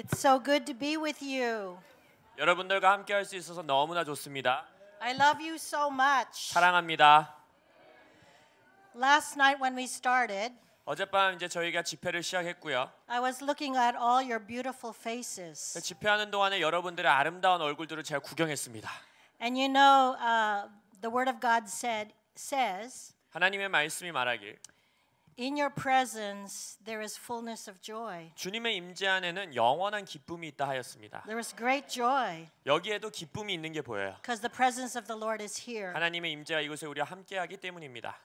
It's so good to be with you. 여러분들과 함께 할수 있어서 너무나 좋습니다. I love you so much. 사랑합니다. Last night when we started, 어젯밤 이제 저희가 집회를 시작했고요. I was looking at all your beautiful faces. 집회하는 동안에 여러분들의 아름다운 얼굴들을 제가 구경했습니다. And you know, uh, the word of God said says 하나님의 말씀이 말하길 In your presence there is fullness of joy. 주님의 임재 안에는 영원한 기쁨이 있다 하였습니다. There is great joy. 여기에도 기쁨이 있는 게 보여요. Because the presence of the Lord is here. 하나님의 임재가 이곳에 우리와 함께하기 때문입니다.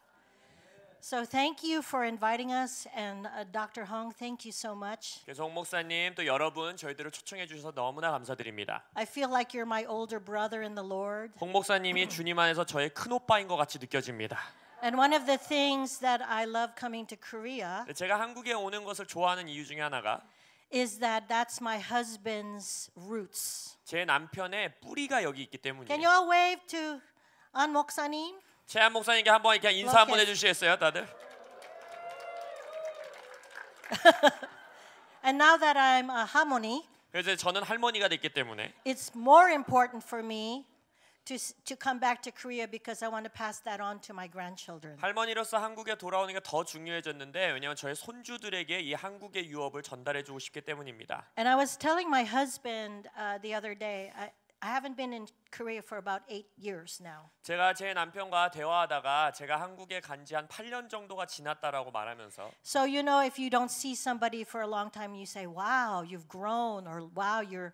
So thank you for inviting us and uh, Dr. Hong, thank you so much. 그래서 홍 목사님 또 여러분 저희들을 초청해 주셔서 너무나 감사드립니다. I feel like you're my older brother in the Lord. 홍 목사님이 주님 안에서 저의 큰 오빠인 것 같이 느껴집니다. And one of the things that I love coming to Korea 제가 한국에 오는 것을 좋아하는 이유 중에 하나가 is that that's my husband's roots. 제 남편의 뿌리가 여기 있기 때문이에요. Can you all wave to 안 목사님? 최한 목사님께 한번 이렇게 인사 한번 해주시겠어요, 다들? And now that I'm a harmony, 그래서 저는 할머니가 됐기 때문에 it's more important for me to to come back to Korea because I want to pass that on to my grandchildren. 할머니로서 한국에 돌아오는 게 더 중요해졌는데 왜냐하면 저희 손주들에게 이 한국의 유업을 전달해주고 싶기 때문입니다. And I was telling my husband uh, the other day. I, I haven't been in Korea for about 8 years now. 제가 제 남편과 대화하다가 제가 한국에 간 지 한 8년 정도가 지났다라고 말하면서 So you know if you don't see somebody for a long time you say wow you've grown or wow you're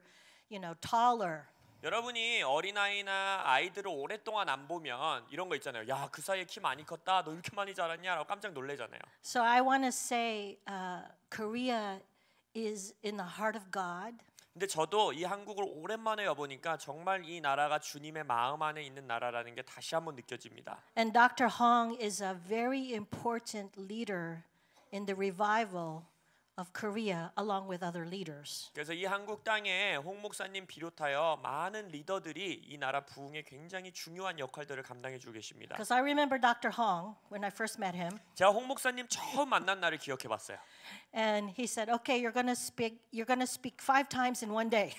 you know taller 여러분이 어린아이나 아이들을 오랫동안 안 보면 이런 거 있잖아요. 야, 그 사이에 키 많이 컸다. 너 이렇게 많이 자랐냐라고 깜짝 놀래잖아요. So I want to say uh, Korea is in the heart of God. 근데 저도 이 한국을 오랜만에 와보니까 정말 이 나라가 주님의 마음 안에 있는 나라라는 게 다시 한번 느껴집니다. And Dr. Hong is a very important leader in the revival of Korea along with other leaders. 그래서 이 한국 땅에 홍 목사님 비롯하여 많은 리더들이 이 나라 부흥에 굉장히 중요한 역할들을 감당해 주고 계십니다. Because I remember Dr. Hong when I first met him. 제가 홍 목사님 처음 만난 날을 기억해 봤어요. And he said, "Okay, you're going to speak you're going to speak five times in one day."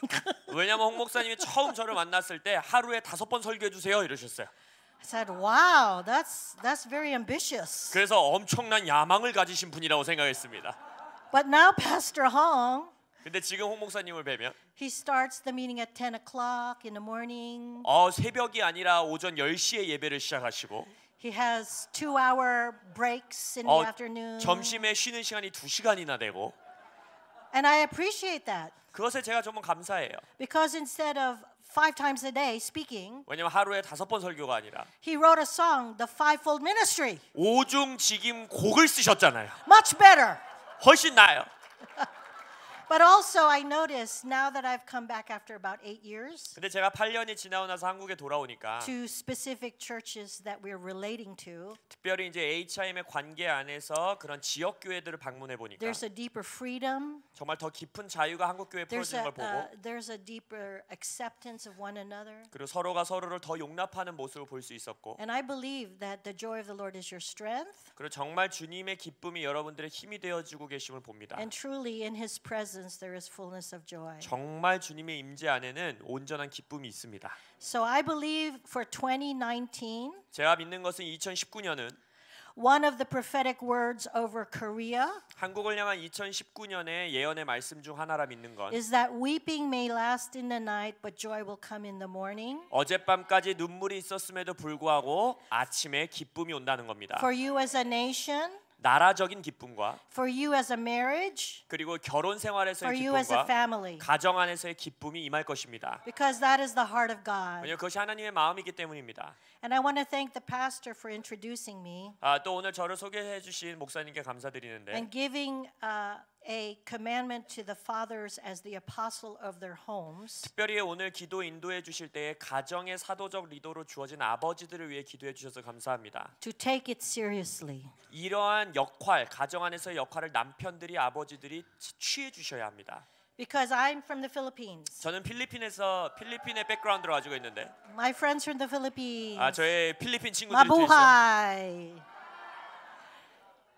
왜냐면 홍 목사님이 처음 저를 만났을 때 하루에 다섯 번 설교해 주세요 이러셨어요. I said, "Wow, that's that's very ambitious." 그래서 엄청난 야망을 가지신 분이라고 생각했습니다. But now Pastor Hong 근데 지금 홍 목사님을 뵈면 He starts the meeting at 10 o'clock in the morning. 어, 새벽이 아니라 오전 10시에 예배를 시작하시고 He has two hour breaks in 어, the afternoon. 점심에 쉬는 시간이 2시간이나 되고 And I appreciate that. 그것에 제가 정말 감사해요. Because instead of five times a day speaking, 왜냐면 하루에 다섯 번 설교가 아니라 he wrote a song, The Fivefold Ministry. 오중지김 곡을 쓰셨잖아요. Much better. 훨씬 나아요. But also I noticed now that I've come back after about 8 years. 근데 제가 8년이 지나고 나서 한국에 돌아오니까 to specific churches that we're relating to. 특별히 이제 HIM의 관계 안에서 그런 지역 교회들을 방문해 보니까 There's a deeper freedom. 정말 더 깊은 자유가 한국 교회에 풀어지는 걸 보고 uh, There's a deeper acceptance of one another. 그리고 서로가 서로를 더 용납하는 모습을 볼 수 있었고 And I believe that the joy of the Lord is your strength. 그리고 정말 주님의 기쁨이 여러분들의 힘이 되어 주고 계심을 봅니다. And truly in his presence presence there is fullness of joy. 정말 주님의 임재 안에는 온전한 기쁨이 있습니다. So I believe for 2019 제가 믿는 것은 2019년은 one of the prophetic words over Korea 한국을 향한 2019년의 예언의 말씀 중 하나라 믿는 건 is that weeping may last in the night but joy will come in the morning. 어젯밤까지 눈물이 있었음에도 불구하고 아침에 기쁨이 온다는 겁니다. For you as a nation 나라적인 기쁨과 for you as a marriage, 그리고 결혼 생활에서의 for you as a 기쁨과 family. 가정 안에서의 기쁨이 임할 것입니다. because that is the heart of God. 왜냐 그것이 하나님의 마음이기 때문입니다. And I want to thank the pastor for introducing me. 아, 또 오늘 저를 소개해 주신 목사님께 감사드리는데. And giving uh, a commandment to the fathers as the apostle of their homes. 특별히 오늘 기도 인도해 주실 때에 가정의 사도적 리더로 주어진 아버지들을 위해 기도해 주셔서 감사합니다. To take it seriously. 이러한 역할, 가정 안에서의 역할을 남편들이 아버지들이 취해 주셔야 합니다. Because I'm from the Philippines. 저는 필리핀에서 필리핀의 백그라운드를 가지고 있는데 My friends from the Philippines. 아 저의 필리핀 친구들이 또 있어요. Mabuhay.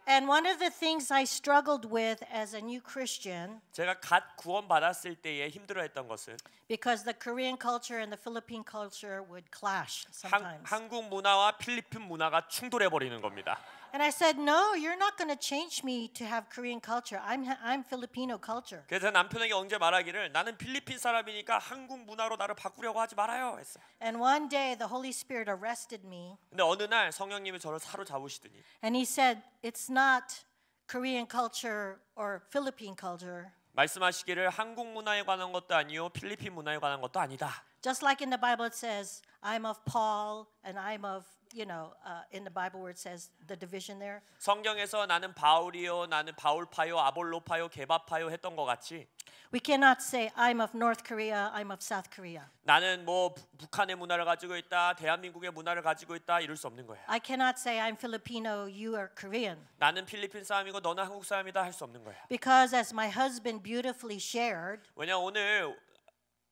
And one of the things I struggled with as a new Christian, 제가 갓 구원 받았을 때에 힘들어했던 것은 because the Korean culture and the Philippine culture would clash sometimes. 한, 한국 문화와 필리핀 문화가 충돌해 버리는 겁니다. And I said, "No, you're not going to change me to have Korean culture. I'm I'm Filipino culture." 그래서 남편에게 언제 말하기를 나는 필리핀 사람이니까 한국 문화로 나를 바꾸려고 하지 말아요 했어요. And one day the Holy Spirit arrested me. 근데 어느 날 성령님이 저를 사로잡으시더니 And he said, "It's not Korean culture or Philippine culture." 말씀하시기를 한국 문화에 관한 것도 아니요 필리핀 문화에 관한 것도 아니다. Just like in the Bible, it says, I'm of Paul and I'm of you know, uh, in the Bible where it says the division there. 성경에서 나는 바울이요, 나는 바울파요, 아볼로파요, 개바파요 했던 것 같이. We cannot say I'm of North Korea, I'm of South Korea. 나는 뭐 북한의 문화를 가지고 있다, 대한민국의 문화를 가지고 있다 이럴 수 없는 I cannot say I'm Filipino, you are Korean. 나는 필리핀 사람이고 너는 한국 사람이다 없는 Because as my husband beautifully shared. 왜냐 오늘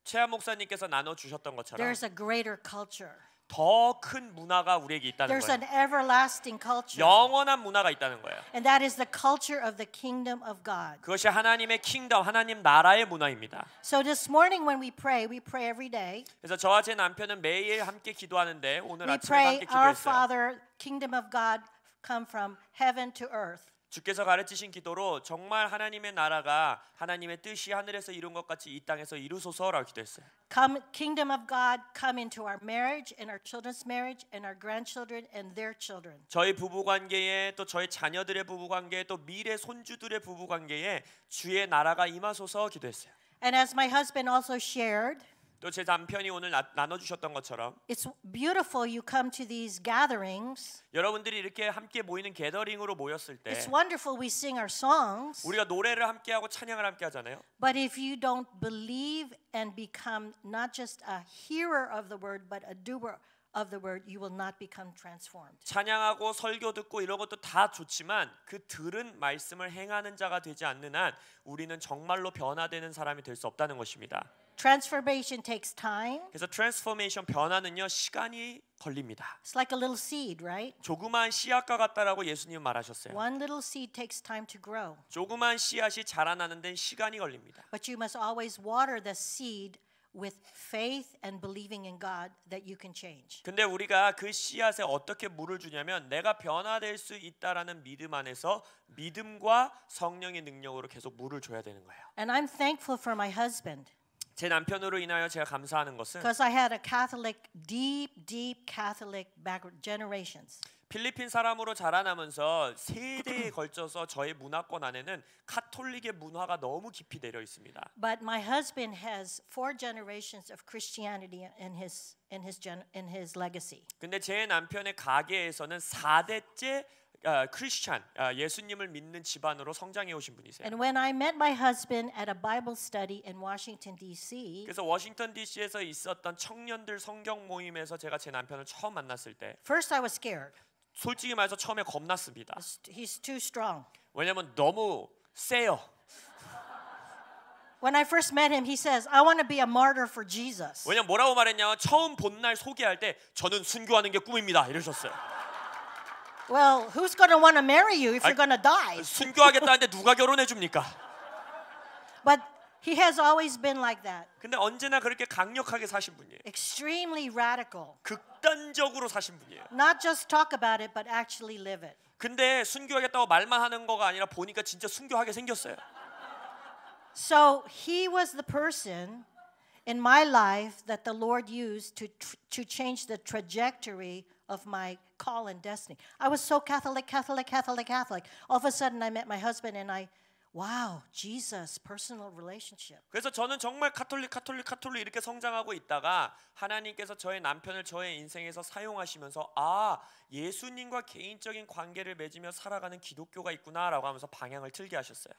최한 목사님께서 나눠 주셨던 것처럼 There's a greater culture. 더큰 문화가 우리에게 있다는 There's an 거예요. everlasting culture. 영원한 문화가 있다는 거예요. And that is the culture of the kingdom of God. 그것이 하나님의 킹덤, 하나님 나라의 문화입니다. So this morning when we pray, we pray every day. 그래서 저와 제 남편은 매일 함께 기도하는데 오늘 We 아침에 pray, 함께 Our 기도했어요. Father, kingdom of God come from heaven to earth. 주께서 가르치신 기도로 정말 하나님의 나라가 하나님의 뜻이 하늘에서 이룬 것 같이 이 땅에서 이루소서라고 기도했어요. Come kingdom of God come into our marriage and our children's marriage and our grandchildren and their children. 저희 부부 관계에 또 저희 자녀들의 부부 관계에 또 미래 손주들의 부부 관계에 주의 나라가 임하소서 기도했어요. And as my husband also shared 또제 남편이 오늘 나, 나눠주셨던 것처럼 It's beautiful you come to these gatherings. 여러분들이 이렇게 함께 모이는 게더링으로 모였을 때 It's wonderful we sing our songs. 우리가 노래를 함께 하고 찬양을 함께 하잖아요. But if you don't believe and become not just a hearer of the word but a doer of the word you will not become transformed. 찬양하고 설교 듣고 이런 것도 다 좋지만 그 들은 말씀을 행하는 자가 되지 않는 한 우리는 정말로 변화되는 사람이 될 수 없다는 것입니다. Transformation takes time. 그래서 트랜스포메이션 변화는요 시간이 걸립니다. It's like a little seed, right? 조그만 씨앗과 같다라고 예수님 말하셨어요. One little seed takes time to grow. 조그만 씨앗이 자라나는 데는 시간이 걸립니다. But you must always water the seed with faith and believing in God that you can change. 근데 우리가 그 씨앗에 어떻게 물을 주냐면 내가 변화될 수 있다라는 믿음 안에서 믿음과 성령의 능력으로 계속 물을 줘야 되는 거예요. And I'm thankful for my husband. 제 남편으로 인하여 제가 감사하는 것은 because I had a Catholic deep deep Catholic background generations. 필리핀 사람으로 자라나면서 세대에 걸쳐서 저의 문화권 안에는 카톨릭의 문화가 너무 깊이 내려 있습니다. But my husband has four generations of Christianity in his in his in his legacy. 근데 제 남편의 가게에서는 4대째 크리스찬 예수님을 믿는 집안으로 성장해 오신 분이세요. And when I met my husband at a Bible study in Washington D.C. 그래서 워싱턴 D.C.에서 있었던 청년들 성경 모임에서 제가 제 남편을 처음 만났을 때 First I was scared. 솔직히 말해서 처음에 겁났습니다. He's too strong. 왜냐면 너무 세요. When I first met him, he says, "I want to be a martyr for Jesus." 왜냐 뭐라고 말했냐면 처음 본 날 소개할 때 저는 순교하는 게 꿈입니다 이러셨어요. Well, who's going to want to marry you if you're going to die? 순교하겠다는데 누가 결혼해 줍니까? But he has always been like that. 근데 언제나 그렇게 강력하게 사신 분이에요. Extremely radical. 극단적으로 사신 분이에요. Not just talk about it, but actually live it. 근데 순교하겠다고 말만 하는 거가 아니라 보니까 진짜 순교하게 생겼어요. So he was the person in my life that the Lord used to to change the trajectory of my call and destiny. I was so Catholic, Catholic, Catholic, Catholic. All of a sudden, I met my husband and I, wow, Jesus, personal relationship. 그래서 저는 정말 카톨릭, 카톨릭, 카톨릭 이렇게 성장하고 있다가 하나님께서 저의 남편을 저의 인생에서 사용하시면서 아 예수님과 개인적인 관계를 맺으며 살아가는 기독교가 있구나라고 하면서 방향을 틀게 하셨어요.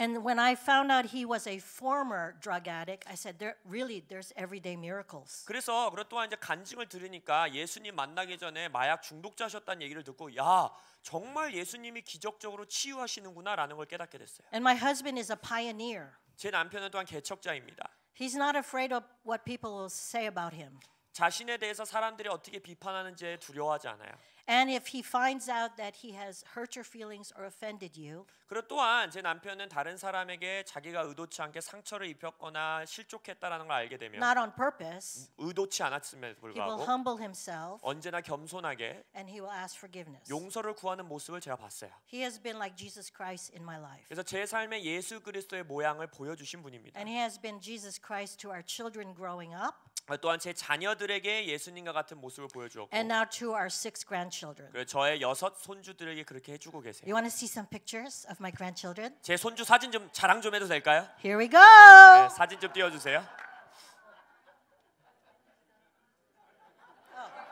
And when I found out he was a former drug addict, I said, there, really, there's everyday miracles. 그래서 그것 또한 이제 간증을 들으니까 예수님 만나기 전에 마약 중독자셨다는 얘기를 듣고 야 정말 예수님이 기적적으로 치유하시는구나라는 걸 깨닫게 됐어요. And my husband is a pioneer. 제 남편은 또한 개척자입니다. He's not afraid of what people will say about him. 자신에 대해서 사람들이 어떻게 비판하는지에 두려워하지 않아요. And if he finds out that he has hurt your feelings or offended you, 그리고 또한 제 남편은 다른 사람에게 자기가 의도치 않게 상처를 입혔거나 실족했다라는 걸 알게 되면 not on purpose, 의도치 않았음에도 he will 불구하고 humble himself 언제나 겸손하게 and he will ask forgiveness. 용서를 구하는 모습을 제가 봤어요. He has been like Jesus Christ in my life. 그래서 제 삶에 예수 그리스도의 모양을 보여주신 분입니다. And he has been Jesus Christ to our children growing up. 또한 제 자녀들에게 예수님과 같은 모습을 보여주었고 And now to our six grandchildren. 그리고 저의 여섯 손주들에게 그렇게 해주고 계세요. You want to see some pictures of my grandchildren? 제 손주 사진 좀 자랑 좀 해도 될까요? Here we go. 네, 사진 좀 띄워주세요.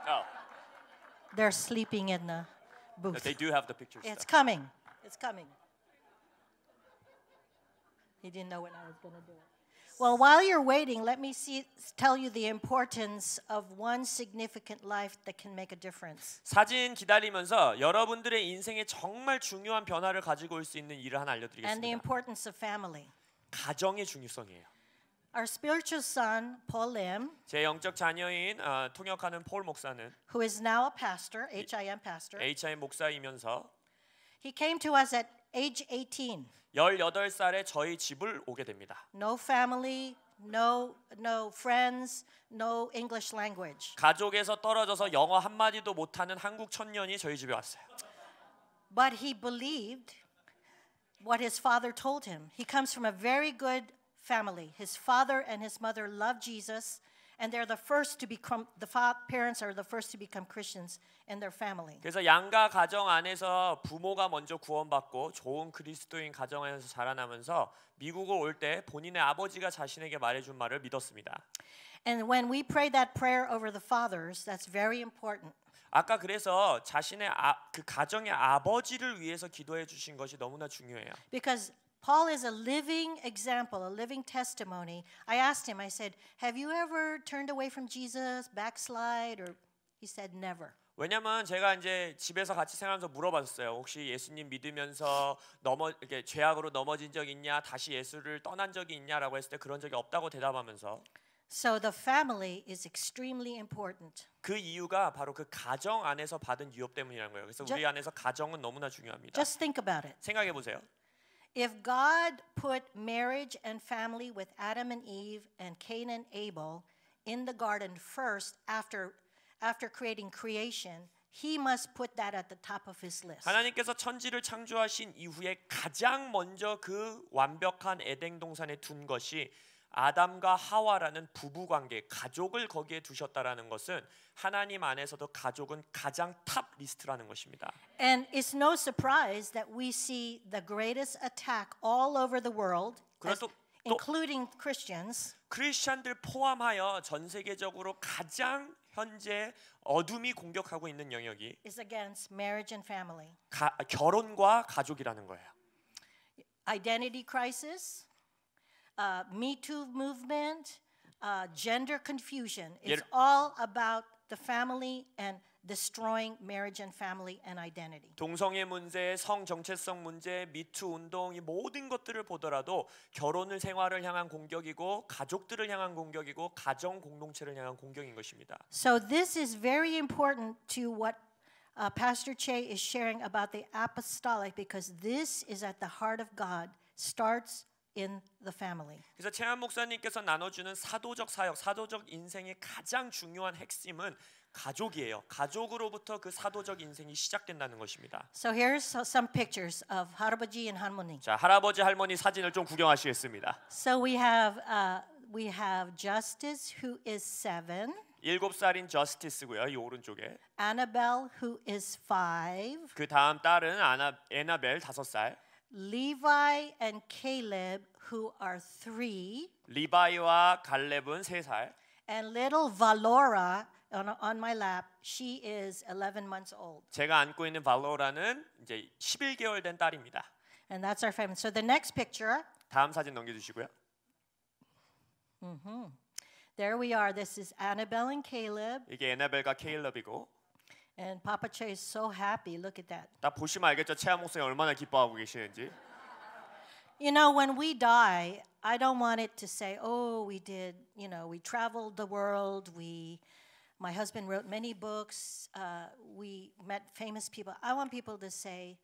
Oh. They're sleeping in the booth. They do have the pictures. It's though. coming. It's coming. He didn't know when I was going to do it. Well, while you're waiting, let me see, tell you the importance of one significant life that can make a difference. 사진 기다리면서 여러분들의 인생에 정말 중요한 변화를 가지고 올 수 있는 일을 하나 알려드리겠습니다. And the importance of family. 가정의 중요성이에요. Our spiritual son, Paul Lim, 제 영적 자녀인 어, 통역하는 폴 목사는 who is now a pastor, HIM pastor, HIM 목사이면서 he came to us at age 18. 18살에 저희 집을 오게 됩니다. No family, no no friends, no English language. 가족에서 떨어져서 영어 한 마디도 못 하는 한국 청년이 저희 집에 왔어요. But he believed what his father told him. He comes from a very good family. His father and his mother love Jesus. and they're the first to become the parents are the first to become Christians in their family. 그래서 양가 가정 안에서 부모가 먼저 구원받고 좋은 그리스도인 가정에서 자라나면서 미국을 올 때 본인의 아버지가 자신에게 말해준 말을 믿었습니다. And when we pray that prayer over the fathers, that's very important. 아까 그래서 자신의 아, 그 가정의 아버지를 위해서 기도해 주신 것이 너무나 중요해요. Because Paul is a living example, a living testimony. I asked him, I said, Have you ever turned away from Jesus, backslide? Or he said, Never. 왜냐면 제가 이제 집에서 같이 생활하면서 물어봤어요. 혹시 예수님 믿으면서 넘어 이렇게 죄악으로 넘어진 적 있냐, 다시 예수를 떠난 적이 있냐라고 했을 때 그런 적이 없다고 대답하면서 So the family is extremely important. 그 이유가 바로 그 가정 안에서 받은 유업 때문이라는 거예요. 그래서 우리 안에서 가정은 너무나 중요합니다. Just think about it. 생각해 보세요. If God put marriage and family with Adam and Eve and Cain and Abel in the garden first after, after creating creation, he must put that at the top of his list. 하나님께서 천지를 창조하신 이후에 가장 먼저 그 완벽한 에덴 동산에 둔 것이 아담과 하와라는 부부 관계, 가족을 거기에 두셨다라는 것은 하나님 안에서도 가족은 가장 탑 리스트라는 것입니다. And it's no surprise that we see the greatest attack all over the world. 그래도 including Christians. 크리스천들 포함하여 전 세계적으로 가장 현재 어둠이 공격하고 있는 영역이 is against marriage and family. 가, 결혼과 가족이라는 거예요. Identity crisis. uh, Me Too movement, uh, gender confusion. It's all about the family and destroying marriage and family and identity. 동성애 문제, 성 정체성 문제, 미투 운동 이 모든 것들을 보더라도 결혼을 생활을 향한 공격이고 가족들을 향한 공격이고 가정 공동체를 향한 공격인 것입니다. So this is very important to what uh, Pastor Che is sharing about the apostolic because this is at the heart of God starts in the family. 그래서 최한 목사님께서 나눠주는 사도적 사역, 사도적 인생의 가장 중요한 핵심은 가족이에요. 가족으로부터 그 사도적 인생이 시작된다는 것입니다. So here's some pictures of 할아버지 and 할머니. 자, 할아버지 할머니 사진을 좀 구경하시겠습니다. So we have uh, we have Justice who is seven. 일곱 살인 저스티스고요. 이 오른쪽에. Annabelle who is five. 그 다음 딸은 아나 에나벨 다섯 살. Levi and Caleb, who are three, 리바이와 갈렙은 살, and little Valora on, on my lap, she is 11 months old. 제가 안고 있는 발로라는 이제 11개월 된 딸입니다. And that's our family. So the next picture. 다음 사진 넘겨주시고요. Mm-hmm. There we are. This is Annabelle and Caleb. 이게 애나벨과 케일럽이고 and Papa Che is so happy. Look at that. 딱 보시면 알겠죠. 최하 목사님 얼마나 기뻐하고 계시는지. You know, when we die, I don't want it to say, "Oh, we did, you know, we traveled the world, we my husband wrote many books, uh, we met famous people." I want people to say,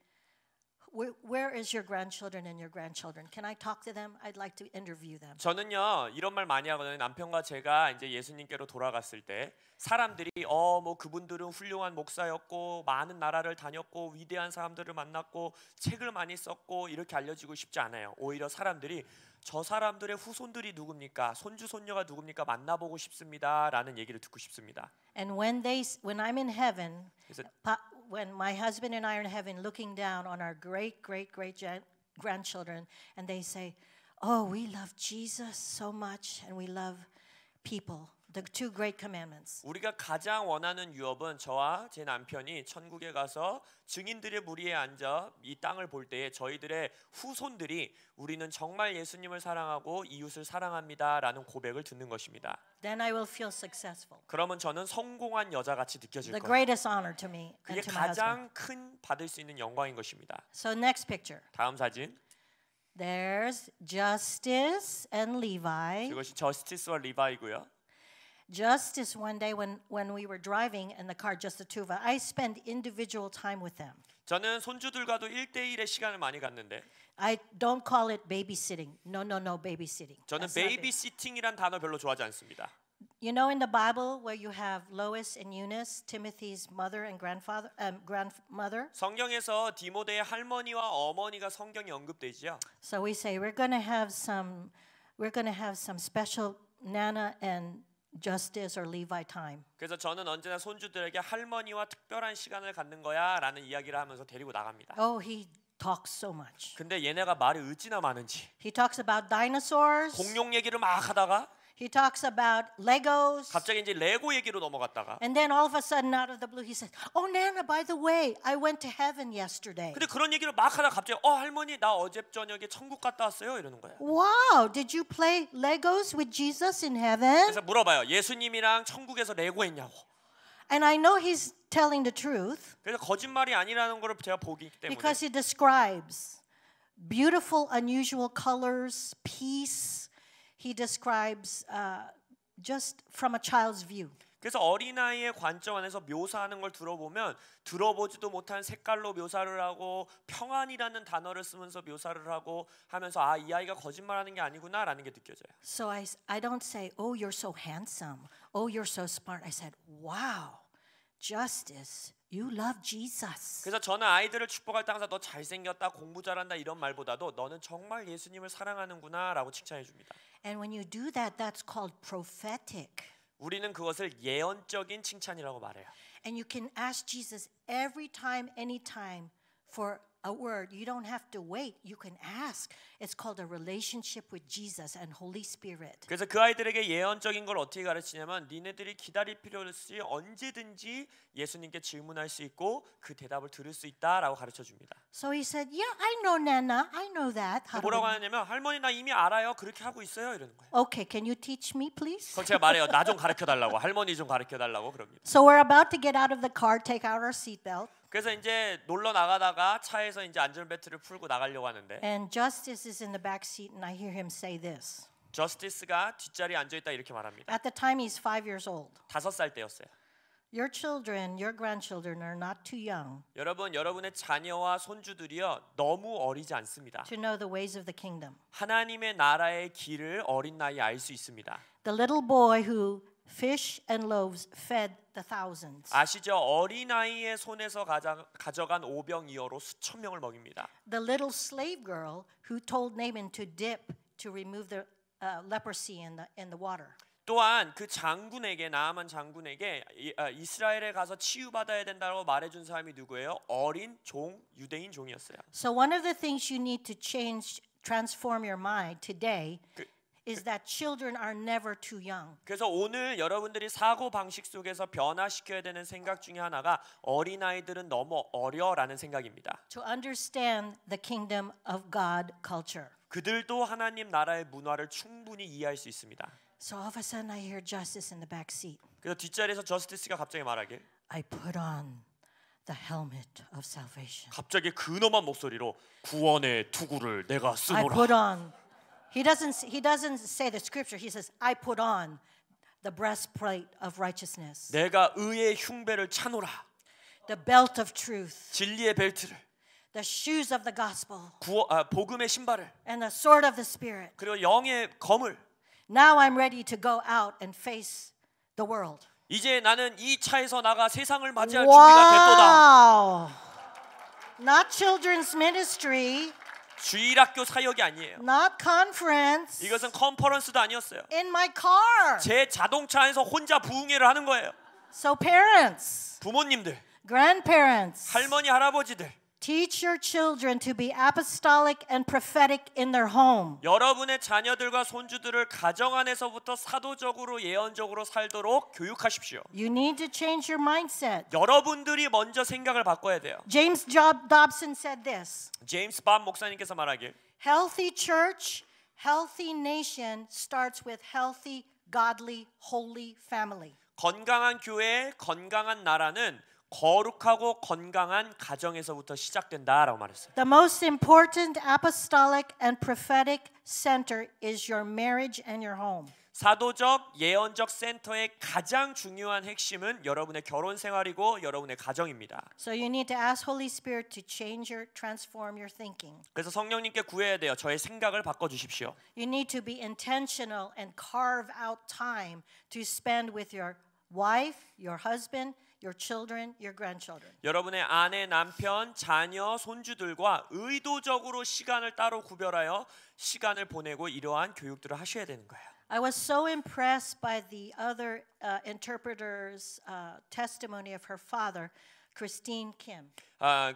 where, is your grandchildren and your grandchildren? Can I talk to them? I'd like to interview them. 저는요 이런 말 많이 하거든요. 남편과 제가 이제 예수님께로 돌아갔을 때 사람들이 어뭐 그분들은 훌륭한 목사였고 많은 나라를 다녔고 위대한 사람들을 만났고 책을 많이 썼고 이렇게 알려지고 싶지 않아요. 오히려 사람들이 저 사람들의 후손들이 누굽니까? 손주 손녀가 누굽니까? 만나보고 싶습니다라는 얘기를 듣고 싶습니다. And when they when I'm in heaven, 그래서, when my husband and I are in heaven looking down on our great, great, great grandchildren, and they say, Oh, we love Jesus so much, and we love people. the two great commandments. 우리가 가장 원하는 유업은 저와 제 남편이 천국에 가서 증인들의 무리에 앉아 이 땅을 볼 때에 저희들의 후손들이 우리는 정말 예수님을 사랑하고 이웃을 사랑합니다라는 고백을 듣는 것입니다. Then I will feel successful. 그러면 저는 성공한 여자 같이 느껴질 거예요. 그게 가장 큰 받을 수 있는 영광인 것입니다. So next picture. 다음 사진. There's Justice and Levi. 이것이 저스티스와 리바이고요. Justice one day when, when we were driving in the car, just the two of us, I spend individual time with them. 저는 손주들과도 1대1의 시간을 많이 갖는데 I don't call it babysitting. No, no, no, babysitting. 저는 That's not it. 단어 별로 좋아하지 않습니다. You know, in the Bible, where you have Lois and Eunice, Timothy's mother and grandfather, um, grandmother. 성경에서 디모데의 할머니와 어머니가 성경에 언급되지요. So we say we're going to have some, we're going to have some special Nana and justice or Levi time. 그래서 저는 언제나 손주들에게 할머니와 특별한 시간을 갖는 거야라는 이야기를 하면서 데리고 나갑니다. Oh, he talks so much. 근데 얘네가 말이 어찌나 많은지. He talks about dinosaurs. 공룡 얘기를 막 하다가 He talks about Legos. 갑자기 이제 레고 얘기로 넘어갔다가. And then all of a sudden out of the blue he says, "Oh Nana, by the way, I went to heaven yesterday." 근데 그런 얘기를 막 하다 갑자기 어 할머니 나 어젯 저녁에 천국 갔다 왔어요 이러는 거야. Wow, did you play Legos with Jesus in heaven? 그래서 물어봐요. 예수님이랑 천국에서 레고 했냐고. And I know he's telling the truth. 그래서 거짓말이 아니라는 걸 제가 보기 때문에. Because he describes beautiful unusual colors, peace he describes uh, just from a child's view. 그래서 어린아이의 관점 안에서 묘사하는 걸 들어보면 들어보지도 못한 색깔로 묘사를 하고 평안이라는 단어를 쓰면서 묘사를 하고 하면서 아이 아이가 거짓말하는 게 아니구나라는 게 느껴져요. So I I don't say oh you're so handsome. Oh you're so smart. I said wow. Justice. You love Jesus. 그래서 저는 아이들을 축복할 때 항상 너 잘생겼다, 공부 잘한다 이런 말보다도 너는 정말 예수님을 사랑하는구나라고 칭찬해 줍니다. And when you do that, that's called prophetic. 우리는 그것을 예언적인 칭찬이라고 말해요. And you can ask Jesus every time, any time for a word. You don't have to wait. You can ask. It's called a relationship with Jesus and Holy Spirit. 그래서 그 아이들에게 예언적인 걸 어떻게 가르치냐면 니네들이 기다릴 필요 없이 언제든지 예수님께 질문할 수 있고 그 대답을 들을 수 있다라고 가르쳐 줍니다. So he said, "Yeah, I know Nana. I know that." 뭐라고 하냐면 할머니 나 이미 알아요. 그렇게 하고 있어요. 이러는 거예요. Okay, can you teach me, please? 그럼 제가 말해요. 나 좀 가르쳐 달라고. 할머니 좀 가르쳐 달라고 그럽니다. So we're about to get out of the car, take out our seatbelt. 그래서 이제 놀러 나가다가 차에서 이제 안전벨트를 풀고 나가려고 하는데 And Justice is in the back seat and I hear him say this. 저스티스가 뒷자리에 앉아 있다 이렇게 말합니다. At the time he's five years old. 다섯 살 때였어요. Your children, your grandchildren are not too young 여러분, 여러분의 자녀와 손주들이요 너무 어리지 않습니다. to know the ways of the kingdom. 하나님의 나라의 길을 어린 나이에 알 수 있습니다. The little boy who fish and loaves fed the thousands. 아시죠? 어린아이의 손에서 가장, 가져간 오병이어로 수천 명을 먹입니다. The little slave girl who told Naaman to dip to remove the uh, leprosy in the in the water. 또한 그 장군에게 나아만 장군에게 이스라엘에 가서 치유 받아야 된다고 말해준 사람이 누구예요? 어린 종 유대인 종이었어요. So one of the things you need to change, transform your mind today. 그, is that children are never too young. 그래서 오늘 여러분들이 사고 방식 속에서 변화시켜야 되는 생각 중에 하나가 어린아이들은 너무 어려라는 생각입니다. To understand the kingdom of God culture. 그들도 하나님 나라의 문화를 충분히 이해할 수 있습니다. So all of a sudden I hear Justice in the back seat. 그래서 뒷자리에서 저스티스가 갑자기 말하길 I put on the helmet of salvation. 갑자기 근엄한 목소리로 구원의 투구를 내가 I 쓰노라. put on He doesn't, he doesn't say the scripture. He says, I put on the breastplate of righteousness. 내가 의의 흉배를 차노라. The belt of truth. 진리의 벨트를. The shoes of the gospel. 구어, 아, 복음의 신발을. And the sword of the spirit. 그리고 영의 검을. Now I'm ready to go out and face the world. 이제 나는 이 차에서 나가 세상을 맞이할 준비가 됐도다. Not children's ministry. 주일학교 사역이 아니에요. Not conference. 이것은 컨퍼런스도 아니었어요. In my car. 제 자동차 안에서 혼자 부흥회를 하는 거예요. So parents. 부모님들. Grandparents. 할머니 할아버지들. Teach your children to be apostolic and prophetic in their home. 여러분의 자녀들과 손주들을 가정 안에서부터 사도적으로 예언적으로 살도록 교육하십시오. You need to change your mindset. 여러분들이 먼저 생각을 바꿔야 돼요. James Dobson said this. 제임스 밥 목사님께서 말하길 Healthy church, healthy nation starts with healthy, godly, holy family. 건강한 교회, 건강한 나라는 거룩하고 건강한 가정에서부터 시작된다라고 말했어요. The most important apostolic and prophetic center is your marriage and your home. 사도적 예언적 센터의 가장 중요한 핵심은 여러분의 결혼 생활이고 여러분의 가정입니다. So you need to ask Holy Spirit to change your transform your thinking. 그래서 성령님께 구해야 돼요. 저의 생각을 바꿔 주십시오. You need to be intentional and carve out time to spend with your wife, your husband your children, your grandchildren. 여러분의 아내, 남편, 자녀, 손주들과 의도적으로 시간을 따로 구별하여 시간을 보내고 이러한 교육들을 하셔야 되는 거예요. I was so impressed by the other uh, interpreter's uh, testimony of her father, Christine Kim. 아,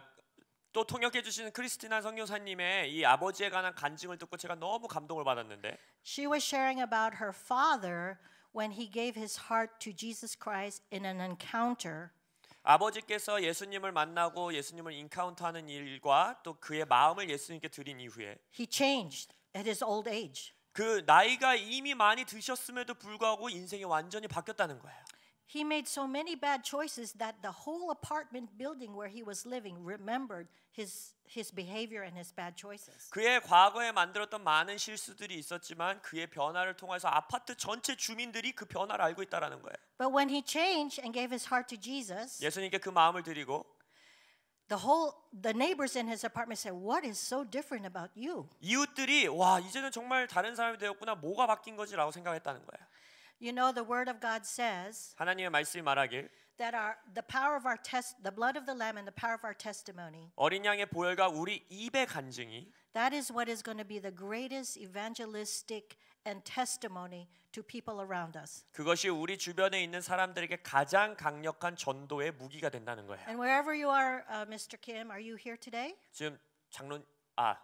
또 통역해 주시는 크리스티나 선교사님의 이 아버지에 관한 간증을 듣고 제가 너무 감동을 받았는데. She was sharing about her father. when he gave his heart to Jesus Christ in an encounter. 아버지께서 예수님을 만나고 예수님을 인카운트하는 일과 또 그의 마음을 예수님께 드린 이후에 He changed at his old age. 그 나이가 이미 많이 드셨음에도 불구하고 인생이 완전히 바뀌었다는 거예요. He made so many bad choices that the whole apartment building where he was living remembered his his behavior and his bad choices. 그의 과거에 만들었던 많은 실수들이 있었지만 그의 변화를 통해서 아파트 전체 주민들이 그 변화를 알고 있다라는 거예요. But when he changed and gave his heart to Jesus, 예수님께 그 마음을 드리고 The whole the neighbors in his apartment said, "What is so different about you?" 이웃들이 와 이제는 정말 다른 사람이 되었구나 뭐가 바뀐 거지라고 생각했다는 거예요. You know the word of God says 하나님의 말씀이 말하길 that our the power of our test the blood of the lamb and the power of our testimony 어린 양의 보혈과 우리 입의 간증이 that is what is going to be the greatest evangelistic and testimony to people around us. 그것이 우리 주변에 있는 사람들에게 가장 강력한 전도의 무기가 된다는 거예요. And wherever you are, uh, Mr. Kim, are you here today? 지금 장로 아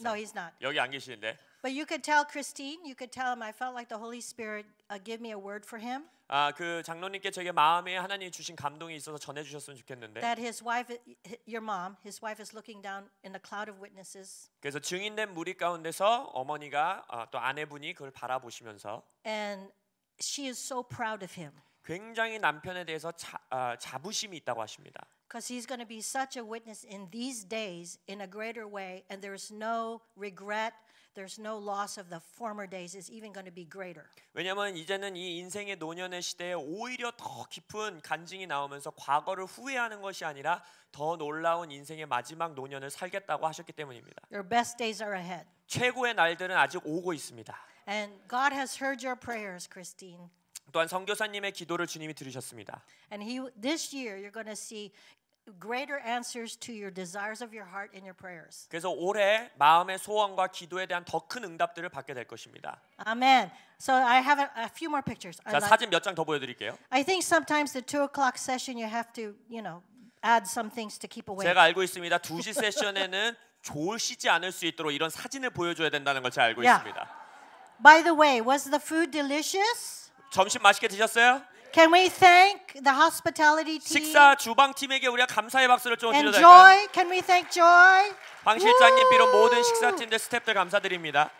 No, he's not. 여기 안 계시는데. But you could tell Christine, you could tell him I felt like the Holy Spirit uh, give me a word for him. 아, 그 장로님께 저에게 마음에 하나님 주신 감동이 있어서 전해 주셨으면 좋겠는데. That his wife your mom, his wife is looking down in the cloud of witnesses. 그래서 증인된 무리 가운데서 어머니가 아, 또 아내분이 그걸 바라보시면서 And she is so proud of him. 굉장히 남편에 대해서 자, 아, 자부심이 있다고 하십니다. because he's going to be such a witness in these days in a greater way and there's no regret there's no loss of the former days is even going to be greater. 왜냐면 이제는 이 인생의 노년의 시대에 오히려 더 깊은 간증이 나오면서 과거를 후회하는 것이 아니라 더 놀라운 인생의 마지막 노년을 살겠다고 하셨기 때문입니다. Your best days are ahead. 최고의 날들은 아직 오고 있습니다. And God has heard your prayers, Christine. 또한 선교사님의 기도를 주님이 들으셨습니다. And he, this year you're going to see greater answers to your desires of your heart in your prayers. 그래서 올해 마음의 소원과 기도에 대한 더 큰 응답들을 받게 될 것입니다. Amen. So I have a, a few more pictures. 자, 사진 몇 장 더 보여드릴게요. I think sometimes the two o'clock session you have to, you know, add some things to keep awake. 제가 알고 있습니다. 2시 세션에는 졸시지 않을 수 있도록 이런 사진을 보여줘야 된다는 걸잘 알고 yeah. 있습니다. By the way, was the food delicious? 점심 맛있게 드셨어요? Can we thank the hospitality team? 식사 주방 팀에게 우리가 감사의 박수를 좀 드려야 할까요? Joy, can we thank Joy? 실장님 비롯 모든 식사팀들 스태프들 감사드립니다.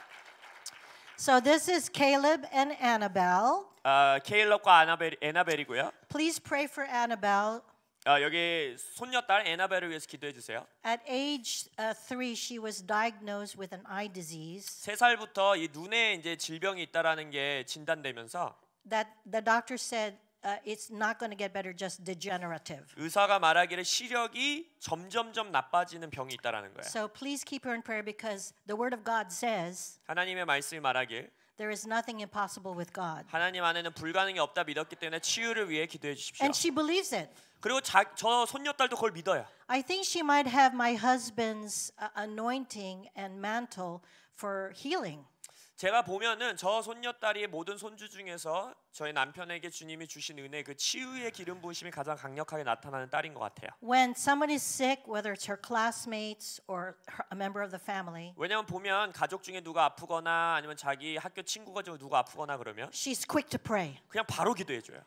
So this is Caleb and Annabelle. 아, 케일럽과 아나벨 에나벨이고요. Please pray for Annabelle. 아, 여기 손녀딸 에나벨을 위해서 기도해 주세요. At age uh, three, she was diagnosed with an eye disease. 세 살부터 이 눈에 이제 질병이 있다라는 게 진단되면서 that the doctor said uh, it's not going to get better, just degenerative. 의사가 말하기를 시력이 점점점 나빠지는 병이 있다라는 거야. So please keep her in prayer because the word of God says 하나님의 말씀이 말하길 There is nothing impossible with God. 하나님 안에는 불가능이 없다 믿었기 때문에 치유를 위해 기도해 주십시오. And she believes it. 그리고 자, 저 손녀딸도 그걸 믿어요. I think she might have my husband's uh, anointing and mantle for healing. 제가 보면은 저 손녀딸이 모든 손주 중에서 저희 남편에게 주님이 주신 은혜 그 치유의 기름 부으심이 가장 강력하게 나타나는 딸인 것 같아요. When somebody is sick, whether it's her classmates or a member of the family, 왜냐면 보면 가족 중에 누가 아프거나 아니면 자기 학교 친구가 중 누가 아프거나 그러면 she's quick to pray. 그냥 바로 기도해 줘요.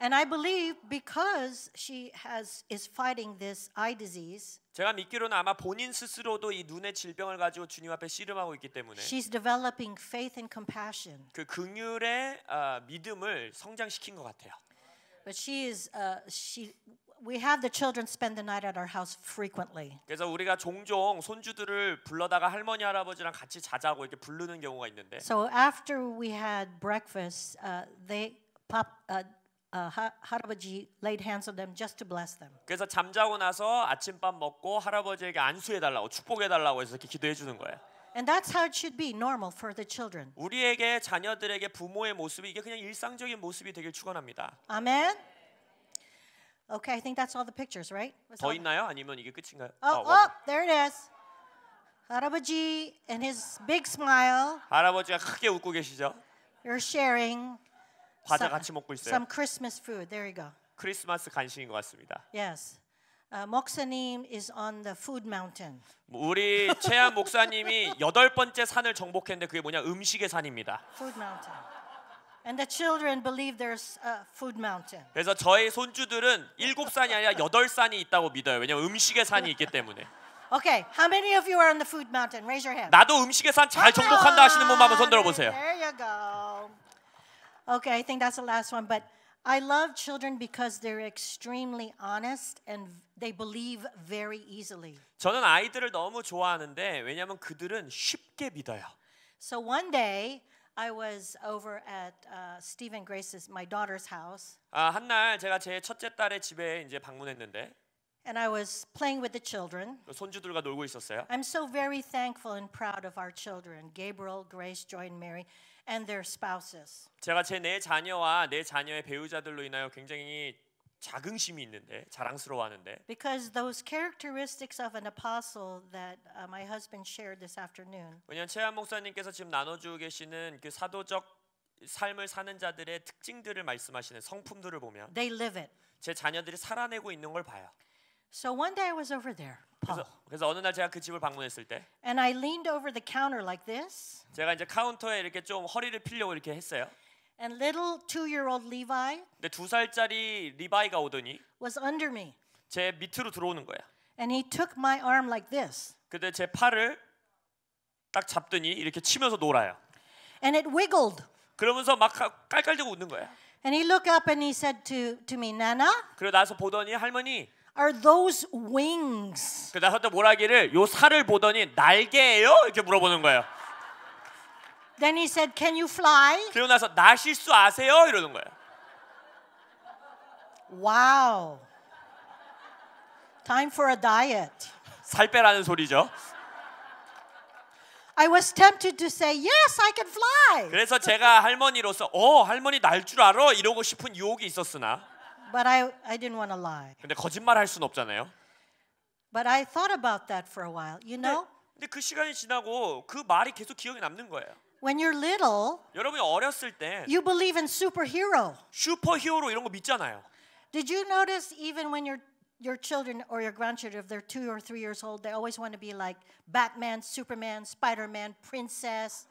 And I believe because she has is fighting this eye disease. 제가 믿기로는 아마 본인 스스로도 이 눈의 질병을 가지고 주님 앞에 씨름하고 있기 때문에 She's developing faith and compassion. 그 긍휼의 어, 믿음을 성장시킨 것 같아요. But she is uh, she we have the children spend the night at our house frequently. 그래서 우리가 종종 손주들을 불러다가 할머니 할아버지랑 같이 자자고 이렇게 부르는 경우가 있는데. So after we had breakfast, uh, they pop. Uh, 할아버지 laid hands on them just to bless them. 그래서 잠자고 나서 아침밥 먹고 할아버지에게 안수해 달라고 축복해 달라고 해서 이렇게 기도해 주는 거예요. And that's how it should be normal for the children. 우리에게 자녀들에게 부모의 모습이 이게 그냥 일상적인 모습이 되길 축원합니다. 아멘. Okay, I think that's all the pictures, right? 더 있나요? 아니면 이게 끝인가요? Oh, oh, oh there it is. 할아버지 and his big smile. 할아버지가 크게 웃고 계시죠? You're sharing 과자 같이 먹고 있어요. Some Christmas food. There you go. 크리스마스 간식인 것 같습니다. Yes. Uh, 목사님 is on the food mountain. 우리 최한 목사님이 여덟 번째 산을 정복했는데 그게 뭐냐? 음식의 산입니다. Food mountain. And the children believe there's a food mountain. 그래서 저희 손주들은 일곱 산이 아니라 여덟 산이 있다고 믿어요. 왜냐면 음식의 산이 있기 때문에. Okay, how many of you are on the food mountain? Raise your hand. 나도 음식의 산 잘 정복한다 하시는 분만 한번 손들어 보세요. There you go. Okay, I think that's the last one. But I love children because they're extremely honest and they believe very easily. 저는 아이들을 너무 좋아하는데 왜냐하면 그들은 쉽게 믿어요. So one day I was over at uh, Steve Grace's my daughter's house. 아, 한날 제가 제 첫째 딸의 집에 이제 방문했는데 And I was playing with the children. 손주들과 놀고 있었어요. I'm so very thankful and proud of our children, Gabriel, Grace, Joy, and Mary. and their spouses. 제가 제 내 자녀와 내 자녀의 배우자들로 인하여 굉장히 자긍심이 있는데 자랑스러워하는데 because those characteristics of an apostle that uh, my husband shared this afternoon. 왜냐면 최한 목사님께서 지금 나눠주고 계시는 그 사도적 삶을 사는 자들의 특징들을 말씀하시는 성품들을 보면 they live it. 제 자녀들이 살아내고 있는 걸 봐요. So one day I was over there. Paul. 그래서, 그래서 어느 날 제가 그 집을 방문했을 때 And I leaned over the counter like this. 제가 이제 카운터에 이렇게 좀 허리를 펴려고 이렇게 했어요. And little two-year-old Levi 근데 두 살짜리 리바이가 오더니 was under me. 제 밑으로 들어오는 거야. And he took my arm like this. 근데 제 팔을 딱 잡더니 이렇게 치면서 놀아요. And it wiggled. 그러면서 막 깔깔대고 웃는 거야. And he looked up and he said to to me, Nana. 그리고 나서 보더니 할머니 are those wings? 그 나섰던 모라기를 요 살을 보더니 날개예요? 이렇게 물어보는 거예요. Then he said, "Can you fly?" 그리고 나서 나실 수 아세요? 이러는 거예요. Wow. Time for a diet. 살 빼라는 소리죠. I was tempted to say, "Yes, I can fly." 그래서 제가 할머니로서 어, 할머니 날 줄 알아? 이러고 싶은 유혹이 있었으나 But I, I didn't want to lie. 근데 거짓말 할 수는 없잖아요. But I thought about that for a while. You know, 근데 그 시간이 지나고 그 말이 계속 기억에 남는 거예요. when you're little, 여러분이 어렸을 때 you believe in superhero. 슈퍼히어로 이런 거 믿잖아요. Did you notice even when your your children or your grandchildren, if they're two or three years old, they always want to be like Batman, Superman, Spider-Man, Princess,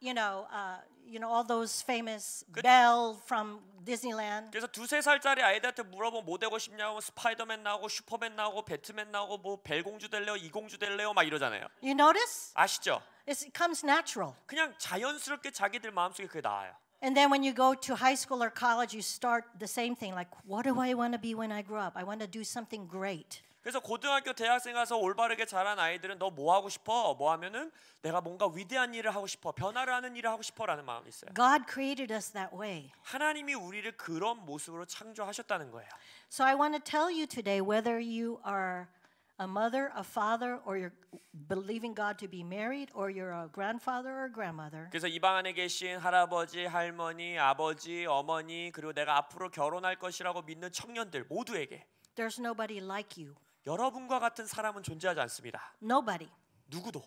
you know, uh, you know all those famous 그, Belle from Disneyland. 그래서 두세 살짜리 아이들한테 물어보면 뭐 되고 싶냐고 스파이더맨 나오고 슈퍼맨 나오고 배트맨 나오고 뭐 벨공주 될래요 이공주 될래요 막 이러잖아요. You notice? 아시죠? It comes natural. 그냥 자연스럽게 자기들 마음속에 그게 나와요. And then when you go to high school or college, you start the same thing. Like, what do I want to be when I grow up? I want to do something great. 그래서 고등학교 대학생 가서 올바르게 자란 아이들은 너뭐 하고 싶어? 뭐 하면은 내가 뭔가 위대한 일을 하고 싶어. 변화를 하는 일을 하고 싶어라는 마음이 있어요. God created us that way. 하나님이 우리를 그런 모습으로 창조하셨다는 거예요. So I want to tell you today whether you are a mother, a father, or you're believing God to be married, or you're a grandfather or grandmother. 그래서 이 방 안에 계신 할아버지, 할머니, 아버지, 어머니 그리고 내가 앞으로 결혼할 것이라고 믿는 청년들 모두에게. There's nobody like you. 여러분과 같은 사람은 존재하지 않습니다. Nobody. 누구도.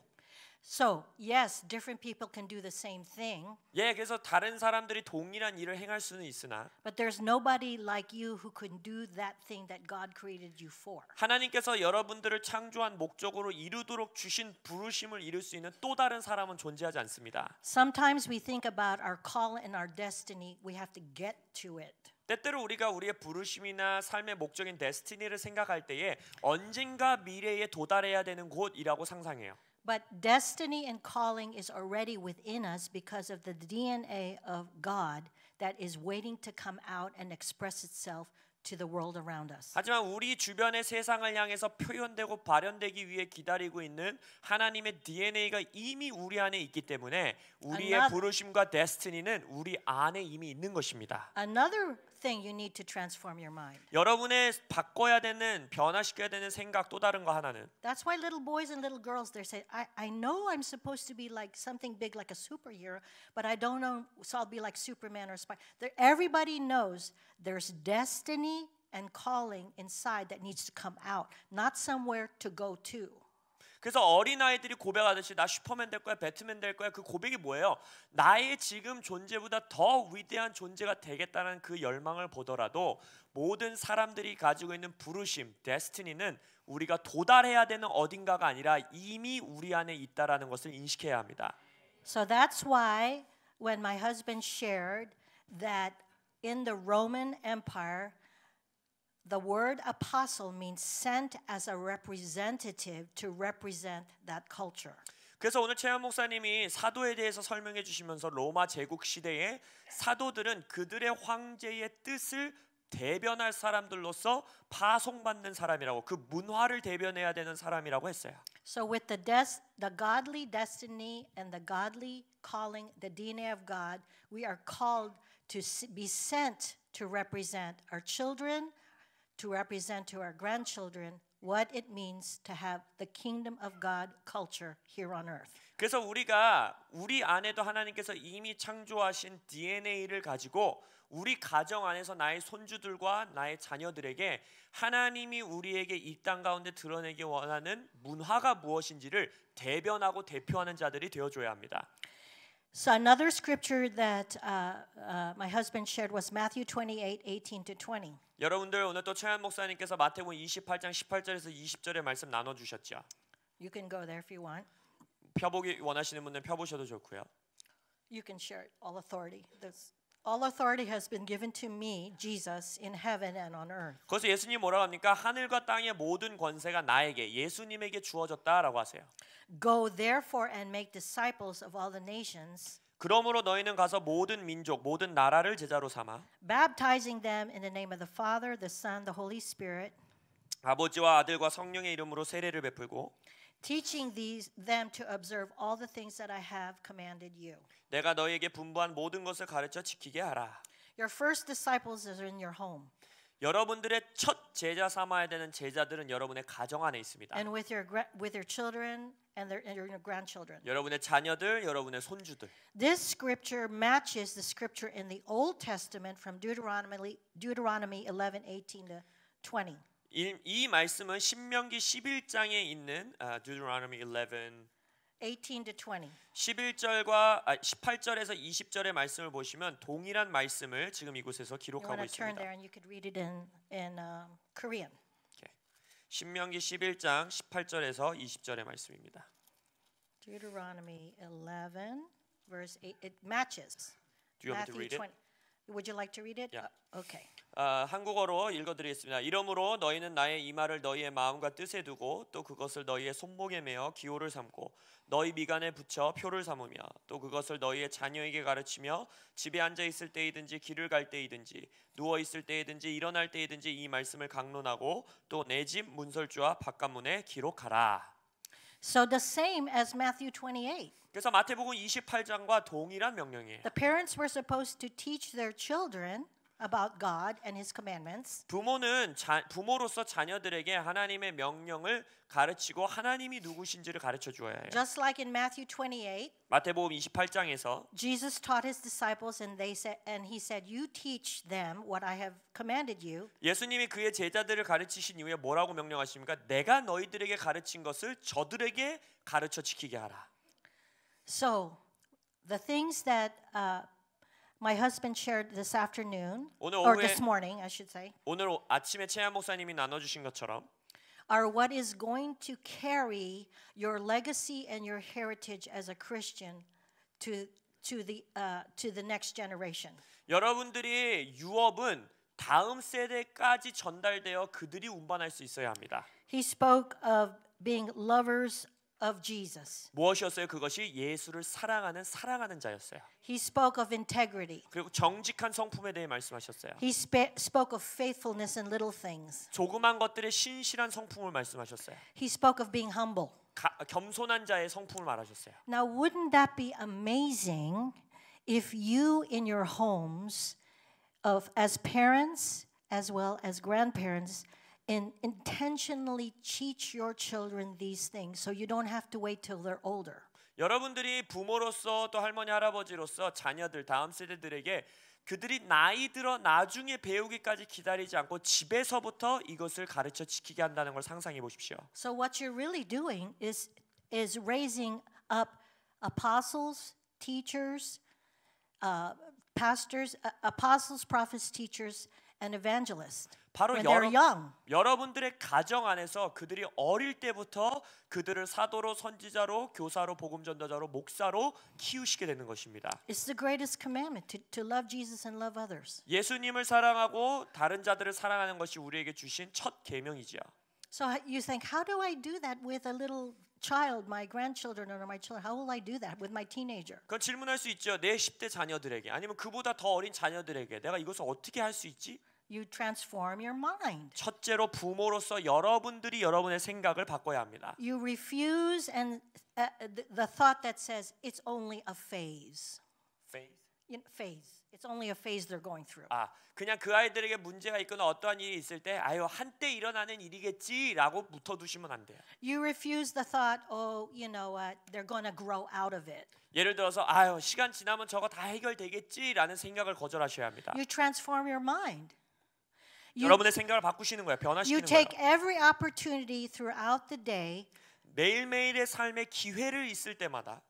So, yes, different people can do the same thing. 예, 그래서 다른 사람들이 동일한 일을 행할 수는 있으나 But there's nobody like you who can do that thing that God created you for. 하나님께서 여러분들을 창조한 목적으로 이루도록 주신 부르심을 이룰 수 있는 또 다른 사람은 존재하지 않습니다. Sometimes we think about our call and our destiny. We have to get to it. 때때로 우리가 우리의 부르심이나 삶의 목적인 데스티니를 생각할 때에 언젠가 미래에 도달해야 되는 곳이라고 상상해요. But destiny and calling is already within us because of the DNA of God that is waiting to come out and express itself to the world around us. 하지만 우리 주변의 세상을 향해서 표현되고 발현되기 위해 기다리고 있는 하나님의 DNA가 이미 우리 안에 있기 때문에 우리의 another, 부르심과 데스티니는 우리 안에 이미 있는 것입니다. Another thing you need to transform your mind. 여러분의 바꿔야 되는 변화시켜야 되는 생각 또 다른 거 하나는 That's why little boys and little girls they say I I know I'm supposed to be like something big like a superhero, but I don't know so I'll be like Superman or Spider. Everybody knows there's destiny and calling inside that needs to come out, not somewhere to go to. 그래서 어린아이들이 고백하듯이 나 슈퍼맨 될 거야 배트맨 될 거야 그 고백이 뭐예요? 나의 지금 존재보다 더 위대한 존재가 되겠다는 그 열망을 보더라도 모든 사람들이 가지고 있는 부르심, 데스티니는 우리가 도달해야 되는 어딘가가 아니라 이미 우리 안에 있다라는 것을 인식해야 합니다. So that's why when my husband shared that in the Roman Empire The word apostle means sent as a representative to represent that culture. 그래서 오늘 최현 목사님이 사도에 대해서 설명해 주시면서 로마 제국 시대에 사도들은 그들의 황제의 뜻을 대변할 사람들로서 파송받는 사람이라고 그 문화를 대변해야 되는 사람이라고 했어요. So with the des the godly destiny and the godly calling, the DNA of God, we are called to be sent to represent our children, to represent to our grandchildren what it means to have the kingdom of God culture here on earth. 그래서 우리가 우리 안에도 하나님께서 이미 창조하신 DNA를 가지고 우리 가정 안에서 나의 손주들과 나의 자녀들에게 하나님이 우리에게 이 땅 가운데 드러내기 원하는 문화가 무엇인지를 대변하고 대표하는 자들이 되어줘야 합니다. So another scripture that uh, uh, my husband shared was Matthew 28:18 to 20. 여러분들 오늘 또 최한 목사님께서 마태복음 28장 18절에서 20절의 말씀 나눠 주셨죠. You can go there if you want. 펴보기 원하시는 분은 펴보셔도 좋고요. You can share it. all authority. There's All authority has been given to me, Jesus, in heaven and on earth. 그래서 예수님 뭐라고 합니까? 하늘과 땅의 모든 권세가 나에게 예수님에게 주어졌다라고 하세요. Go therefore and make disciples of all the nations. 그러므로 너희는 가서 모든 민족 모든 나라를 제자로 삼아 baptizing them in the name of the Father, the Son, the Holy Spirit. 아버지와 아들과 성령의 이름으로 세례를 베풀고 teaching these them to observe all the things that I have commanded you. 내가 너희에게 분부한 모든 것을 가르쳐 지키게 하라. Your first disciples are in your home. 여러분들의 첫 제자 삼아야 되는 제자들은 여러분의 가정 안에 있습니다. And with your with your children and their, and your grandchildren. 여러분의 자녀들, 여러분의 손주들. This scripture matches the scripture in the Old Testament from Deuteronomy Deuteronomy 11:18 to 20. 이, 이 말씀은 신명기 11장에 있는 uh, Deuteronomy 11 18 to 20. 11절과 아, 18절에서 20절의 말씀을 보시면 동일한 말씀을 지금 이곳에서 기록하고 있습니다. Turn there and you could read it in in um, Korean. 신명기 11장 18절에서 20절의 말씀입니다. Deuteronomy 11 verse 8 it matches. Do you want Matthew me to read 20. it? Would you like to read it? Yeah. Uh, okay. 아, 한국어로 읽어드리겠습니다. 이러므로 너희는 나의 이마를 너희의 마음과 뜻에 두고 또 그것을 너희의 손목에 매어 기호를 삼고 너희 미간에 붙여 표를 삼으며 또 그것을 너희의 자녀에게 가르치며 집에 앉아 있을 때이든지 길을 갈 때이든지 누워 있을 때이든지 일어날 때이든지 이 말씀을 강론하고 또내집 문설주와 바깥문에 기록하라. So the same as Matthew 28. 그래서 마태복음 28장과 동일한 명령이에요. The parents were supposed to teach their children about God and his commandments. 부모는 자, 부모로서 자녀들에게 하나님의 명령을 가르치고 하나님이 누구신지를 가르쳐 주어야 해요. Just like in Matthew 28. 마태복음 28장에서 Jesus taught his disciples and they said and he said you teach them what I have commanded you. 예수님이 그의 제자들을 가르치신 이후에 뭐라고 명령하십니까? 내가 너희들에게 가르친 것을 저들에게 가르쳐 지키게 하라. So the things that uh, My husband shared this afternoon 오늘 or this morning, I should say. 오늘 아침에 최한 목사님이 나눠주신 것처럼 Are what is going to carry your legacy and your heritage as a Christian to to the uh, to the next generation. 여러분들이 유업은 다음 세대까지 전달되어 그들이 운반할 수 있어야 합니다. He spoke of being lovers of Jesus. 무엇이었어요? 그것이 예수를 사랑하는 사랑하는 자였어요. He spoke of integrity. 그리고 정직한 성품에 대해 말씀하셨어요. He spoke of faithfulness in little things. 조그만 것들의 신실한 성품을 말씀하셨어요. He spoke of being humble. 가, 겸손한 자의 성품을 말하셨어요. Now wouldn't that be amazing if you in your homes of as parents as well as grandparents and intentionally teach your children these things so you don't have to wait till they're older. 여러분들이 부모로서 또 할머니 할아버지로서 자녀들 다음 세대들에게 그들이 나이 들어 나중에 배우기까지 기다리지 않고 집에서부터 이것을 가르쳐 지키게 한다는 걸 상상해 보십시오. So what you're really doing is is raising up apostles, teachers, uh, pastors, uh, apostles, prophets, teachers, and evangelists. 바로 여러, 여러분들의 가정 안에서 그들이 어릴 때부터 그들을 사도로 선지자로 교사로 복음 전도자로 목사로 키우시게 되는 것입니다. It's the greatest commandment to, to love Jesus and love others. 예수님을 사랑하고 다른 자들을 사랑하는 것이 우리에게 주신 첫 계명이지요. So you think how do I do that with a little child, my grandchildren or my children? How will I do that with my teenager? 그 질문할 수 있죠. 내 10대 자녀들에게 아니면 그보다 더 어린 자녀들에게 내가 이것을 어떻게 할 수 있지? You transform your mind. 첫째로 부모로서 여러분들이 여러분의 생각을 바꿔야 합니다. You refuse and uh, the thought that says it's only a phase. Phase. Phase. It's only a phase they're going through. 아, 그냥 그 아이들에게 문제가 있거나 어떠한 일이 있을 때 아유 한때 일어나는 일이겠지라고 붙어두시면 안 돼요. You refuse the thought, oh, you know what, they're going to grow out of it. 예를 들어서 아유 시간 지나면 저거 다 해결되겠지라는 생각을 거절하셔야 합니다. You transform your mind. You, 여러분의 생각을 바꾸시는 거예요. 변화시키는 you take 거예요. every opportunity throughout the day 매일매일의 삶에 기회를 있을 때마다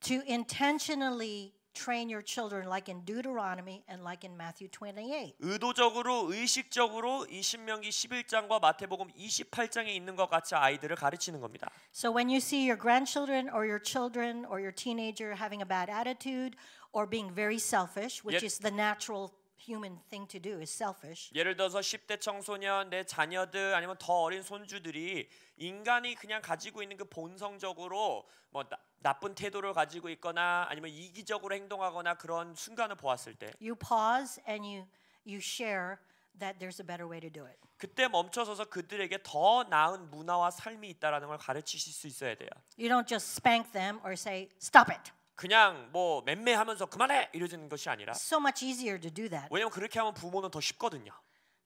to intentionally train your children like in Deuteronomy and like in Matthew 28. 의도적으로 의식적으로 이 신명기 11장과 마태복음 28장에 있는 것 같이 아이들을 가르치는 겁니다. So when you see your grandchildren or your children or your teenager having a bad attitude or being very selfish, which 예, is the natural human thing to do is selfish. 예를 들어서 10대 청소년 내 자녀들 아니면 더 어린 손주들이 인간이 그냥 가지고 있는 그 본성적으로 뭐 나, 나쁜 태도를 가지고 있거나 아니면 이기적으로 행동하거나 그런 순간을 보았을 때 You pause and you you share that there's a better way to do it. 그때 멈춰서서 그들에게 더 나은 문화와 삶이 있다라는 걸 가르치실 수 있어야 돼요. You don't just spank them or say stop it. 그냥 뭐 맴매하면서 그만해 이러는 것이 아니라 So much easier to do that. 왜냐면 그렇게 하면 부모는 더 쉽거든요.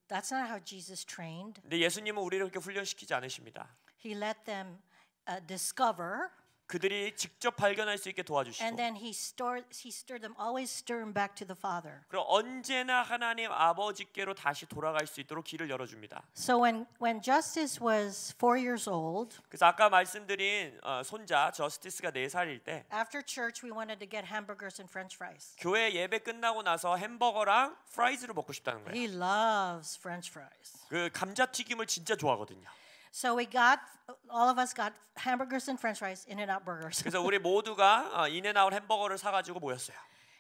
That's not how Jesus trained. 근데 예수님은 우리를 그렇게 훈련시키지 않으십니다. He let them uh, discover 그들이 직접 발견할 수 있게 도와주시고. And then he stirred, he stirred them, always stir them back to the Father. 그럼 언제나 하나님 아버지께로 다시 돌아갈 수 있도록 길을 열어줍니다. So when when Justice was four years old. 그래서 아까 말씀드린 어, 손자 저스티스가 네 살일 때. After church, we wanted to get hamburgers and French fries. 교회 예배 끝나고 나서 햄버거랑 프라이즈를 먹고 싶다는 거예요. He loves French fries. 그 감자 튀김을 진짜 좋아하거든요. So we got all of us got hamburgers and French fries, In-N-Out burgers. 그래서 우리 모두가 인앤아웃 햄버거를 사가지고 모였어요.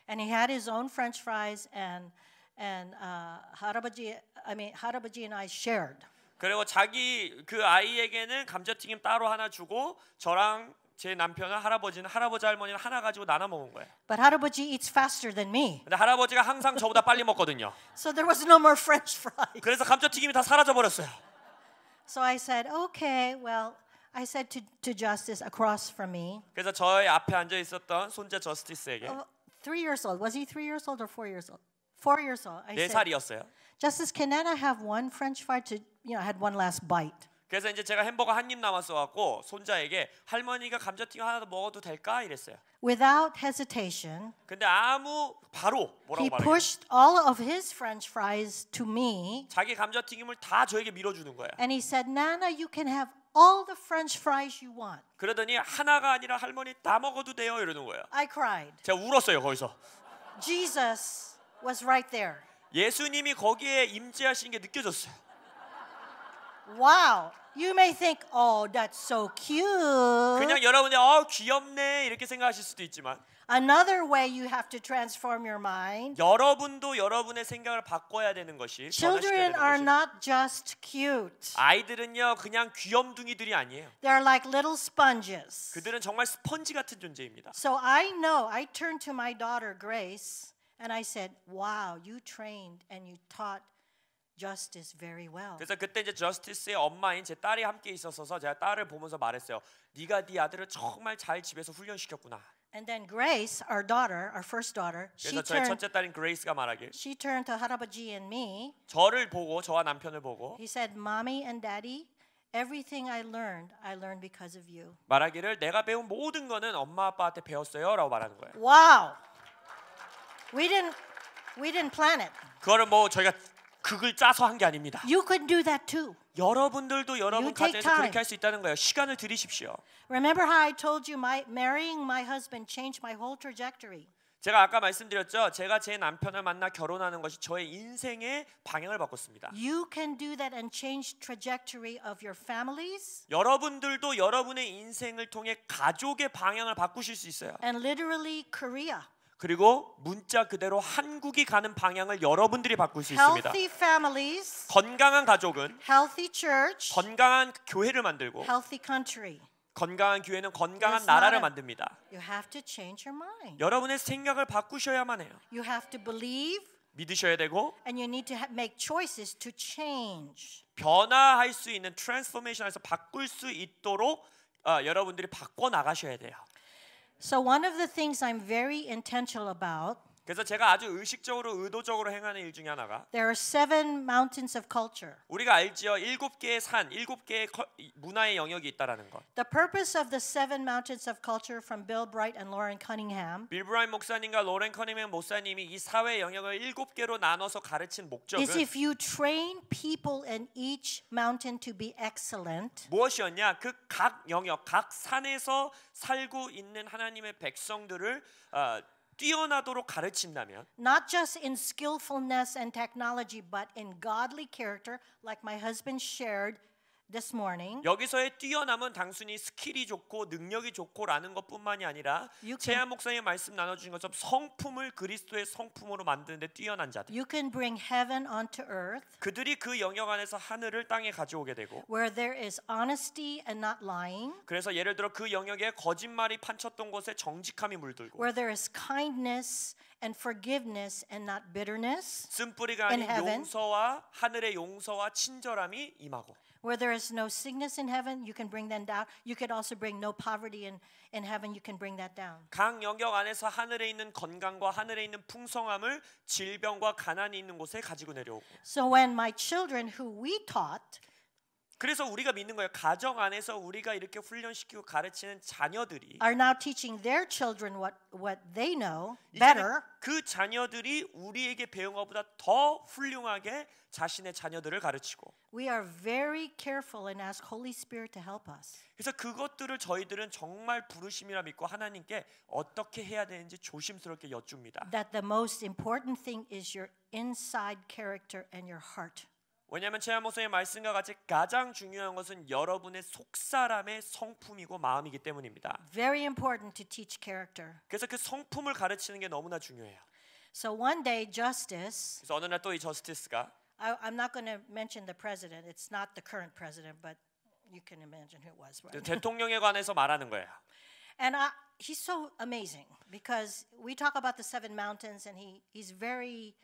And he had his own French fries, and and uh, 할아버지, I mean 할아버지 and I shared. 그리고 자기 그 아이에게는 감자튀김 따로 하나 주고 저랑 제 남편은 할아버지는 할아버지 할머니는 하나 가지고 나눠 먹은 거예요. But 할아버지 eats faster than me. 근데 할아버지가 항상 저보다 빨리 먹거든요. So there was no more French fries. 그래서 감자튀김이 다 사라져 버렸어요. So I said, okay, well, I said to, to Justice across from me. 그래서 저의 앞에 앉아 있었던 손자 저스티스에게 Uh, oh, three years old. Was he three years old or four years old? Four years old. 네 살이었어요. Justice, can I have one French fry to, you know, I had one last bite. 그래서 이제 제가 햄버거 한 입 남았어 갖고 손자에게 할머니가 감자튀김 하나 더 먹어도 될까 이랬어요. Without hesitation. 근데 아무 바로 뭐라고 말해 He pushed all of his French fries to me. 자기 감자튀김을 다 저에게 밀어주는 거예 And he said, Nana, you can have all the French fries you want. 그러더니 하나가 아니라 할머니 다 먹어도 돼요 이러는 거예요. I cried. 제가 울었어요 거기서. Jesus was right there. 예수님이 거기에 임재하신 게 느껴졌어요. Wow. You may think, oh, that's so cute. 그냥 여러분이 어 귀엽네 이렇게 생각하실 수도 있지만 Another way you have to transform your mind. 여러분도 여러분의 생각을 바꿔야 되는 것이 Children 변화시켜야 are 되는 것이 not just cute. 아이들은요 그냥 귀염둥이들이 아니에요. They're like little sponges. 그들은 정말 스펀지 같은 존재입니다. So I know, I turned to my daughter Grace and I said, "Wow, you trained and you taught justice very well. 그래서 그때 이제 저스티스의 엄마인 제 딸이 함께 있어서 제가 딸을 보면서 말했어요. 네가 네 아들을 정말 잘 집에서 훈련시켰구나. And then Grace, our daughter, our first daughter, she turned, she turned to 할아버지 and me. 저를 보고 저와 남편을 보고. He said, "Mommy and Daddy, everything I learned, I learned because of you." 말하기를 내가 배운 모든 거는 엄마 아빠한테 배웠어요라고 말하는 거예요. Wow. We didn't we didn't plan it. 그거를 뭐 저희가 극을 짜서 한 게 아닙니다. You can do that too. 여러분들도 여러분 가정에서 그렇게 할 수 있다는 거예요. 시간을 들이십시오. Remember how I told you my marrying my husband changed my whole trajectory. 제가 아까 말씀드렸죠. 제가 제 남편을 만나 결혼하는 것이 저의 인생의 방향을 바꿨습니다. You can do that and change trajectory of your families. 여러분들도 여러분의 인생을 통해 가족의 방향을 바꾸실 수 있어요. And literally Korea. 그리고 문자 그대로 한국이 가는 방향을 여러분들이 바꿀 수 있습니다. Families, 건강한 가족은 church, 건강한 교회를 만들고 건강한 교회는 건강한 나라를 만듭니다. 여러분의 생각을 바꾸셔야만 해요. 믿으셔야 되고 변화할 수 있는 트랜스포메이션에서 바꿀 수 있도록 어, 여러분들이 바꿔 나가셔야 돼요. So one of the things I'm very intentional about 그래서 제가 아주 의식적으로 의도적으로 행하는 일 중에 하나가 There are seven mountains of culture. 우리가 알지요. 일곱 개의 산, 일곱 개의 문화의 영역이 있다라는 것. The purpose of the seven mountains of culture from Bill Bright and Lauren Cunningham. 빌 브라인 목사님과 로렌 커닝햄 목사님이 이 사회 영역을 일곱 개로 나눠서 가르친 목적은 is if you train people in each mountain to be excellent. 무엇이었냐? 그 각 영역, 각 산에서 살고 있는 하나님의 백성들을 어, 뛰어나도록 가르친다면 not just in skillfulness and technology but in godly character like my husband shared this morning. 여기서의 뛰어남은 단순히 스킬이 좋고 능력이 좋고라는 것뿐만이 아니라 최아 목사님 말씀 나눠주신 것처럼 성품을 그리스도의 성품으로 만드는데 뛰어난 자들. You can bring heaven onto earth. 그들이 그 영역 안에서 하늘을 땅에 가져오게 되고. Where there is honesty and not lying. 그래서 예를 들어 그 영역에 거짓말이 판쳤던 곳에 정직함이 물들고. Where there is kindness and forgiveness and not bitterness. 쓴뿌리가 아닌 용서와 하늘의 용서와 친절함이 임하고. Where there is no sickness in heaven, you can bring that down. You could also bring no poverty in, in heaven, you can bring that down. 각 영역 안에서 하늘에 있는 건강과 하늘에 있는 풍성함을 질병과 가난이 있는 곳에 가지고 내려오고. So when my children who we taught 그래서 우리가 믿는 거예요. 가정 안에서 우리가 이렇게 훈련시키고 가르치는 자녀들이 are now teaching their children what what they know better. 그 자녀들이 우리에게 배운 것보다 더 훌륭하게 자신의 자녀들을 가르치고. We are very careful and ask Holy Spirit to help us. 그래서 그것들을 저희들은 정말 부르심이라 믿고 하나님께 어떻게 해야 되는지 조심스럽게 여쭙니다. That the most important thing is your inside character and your heart. 왜냐하면 최하모서의 말씀과 같이 가장 중요한 것은 여러분의 속 사람의 성품이고 마음이기 때문입니다. Very important to teach character. 그래서 그 성품을 가르치는 게 너무나 중요해요. So one day, Justice. 그래서 어느 날또이 저스티스가. I, I'm not going to mention the president. It's not the current president, but you can imagine who it was. Right? 대통령에 관해서 말하는 거예요. And I, he's so amazing because we talk about the seven mountains, and he he's very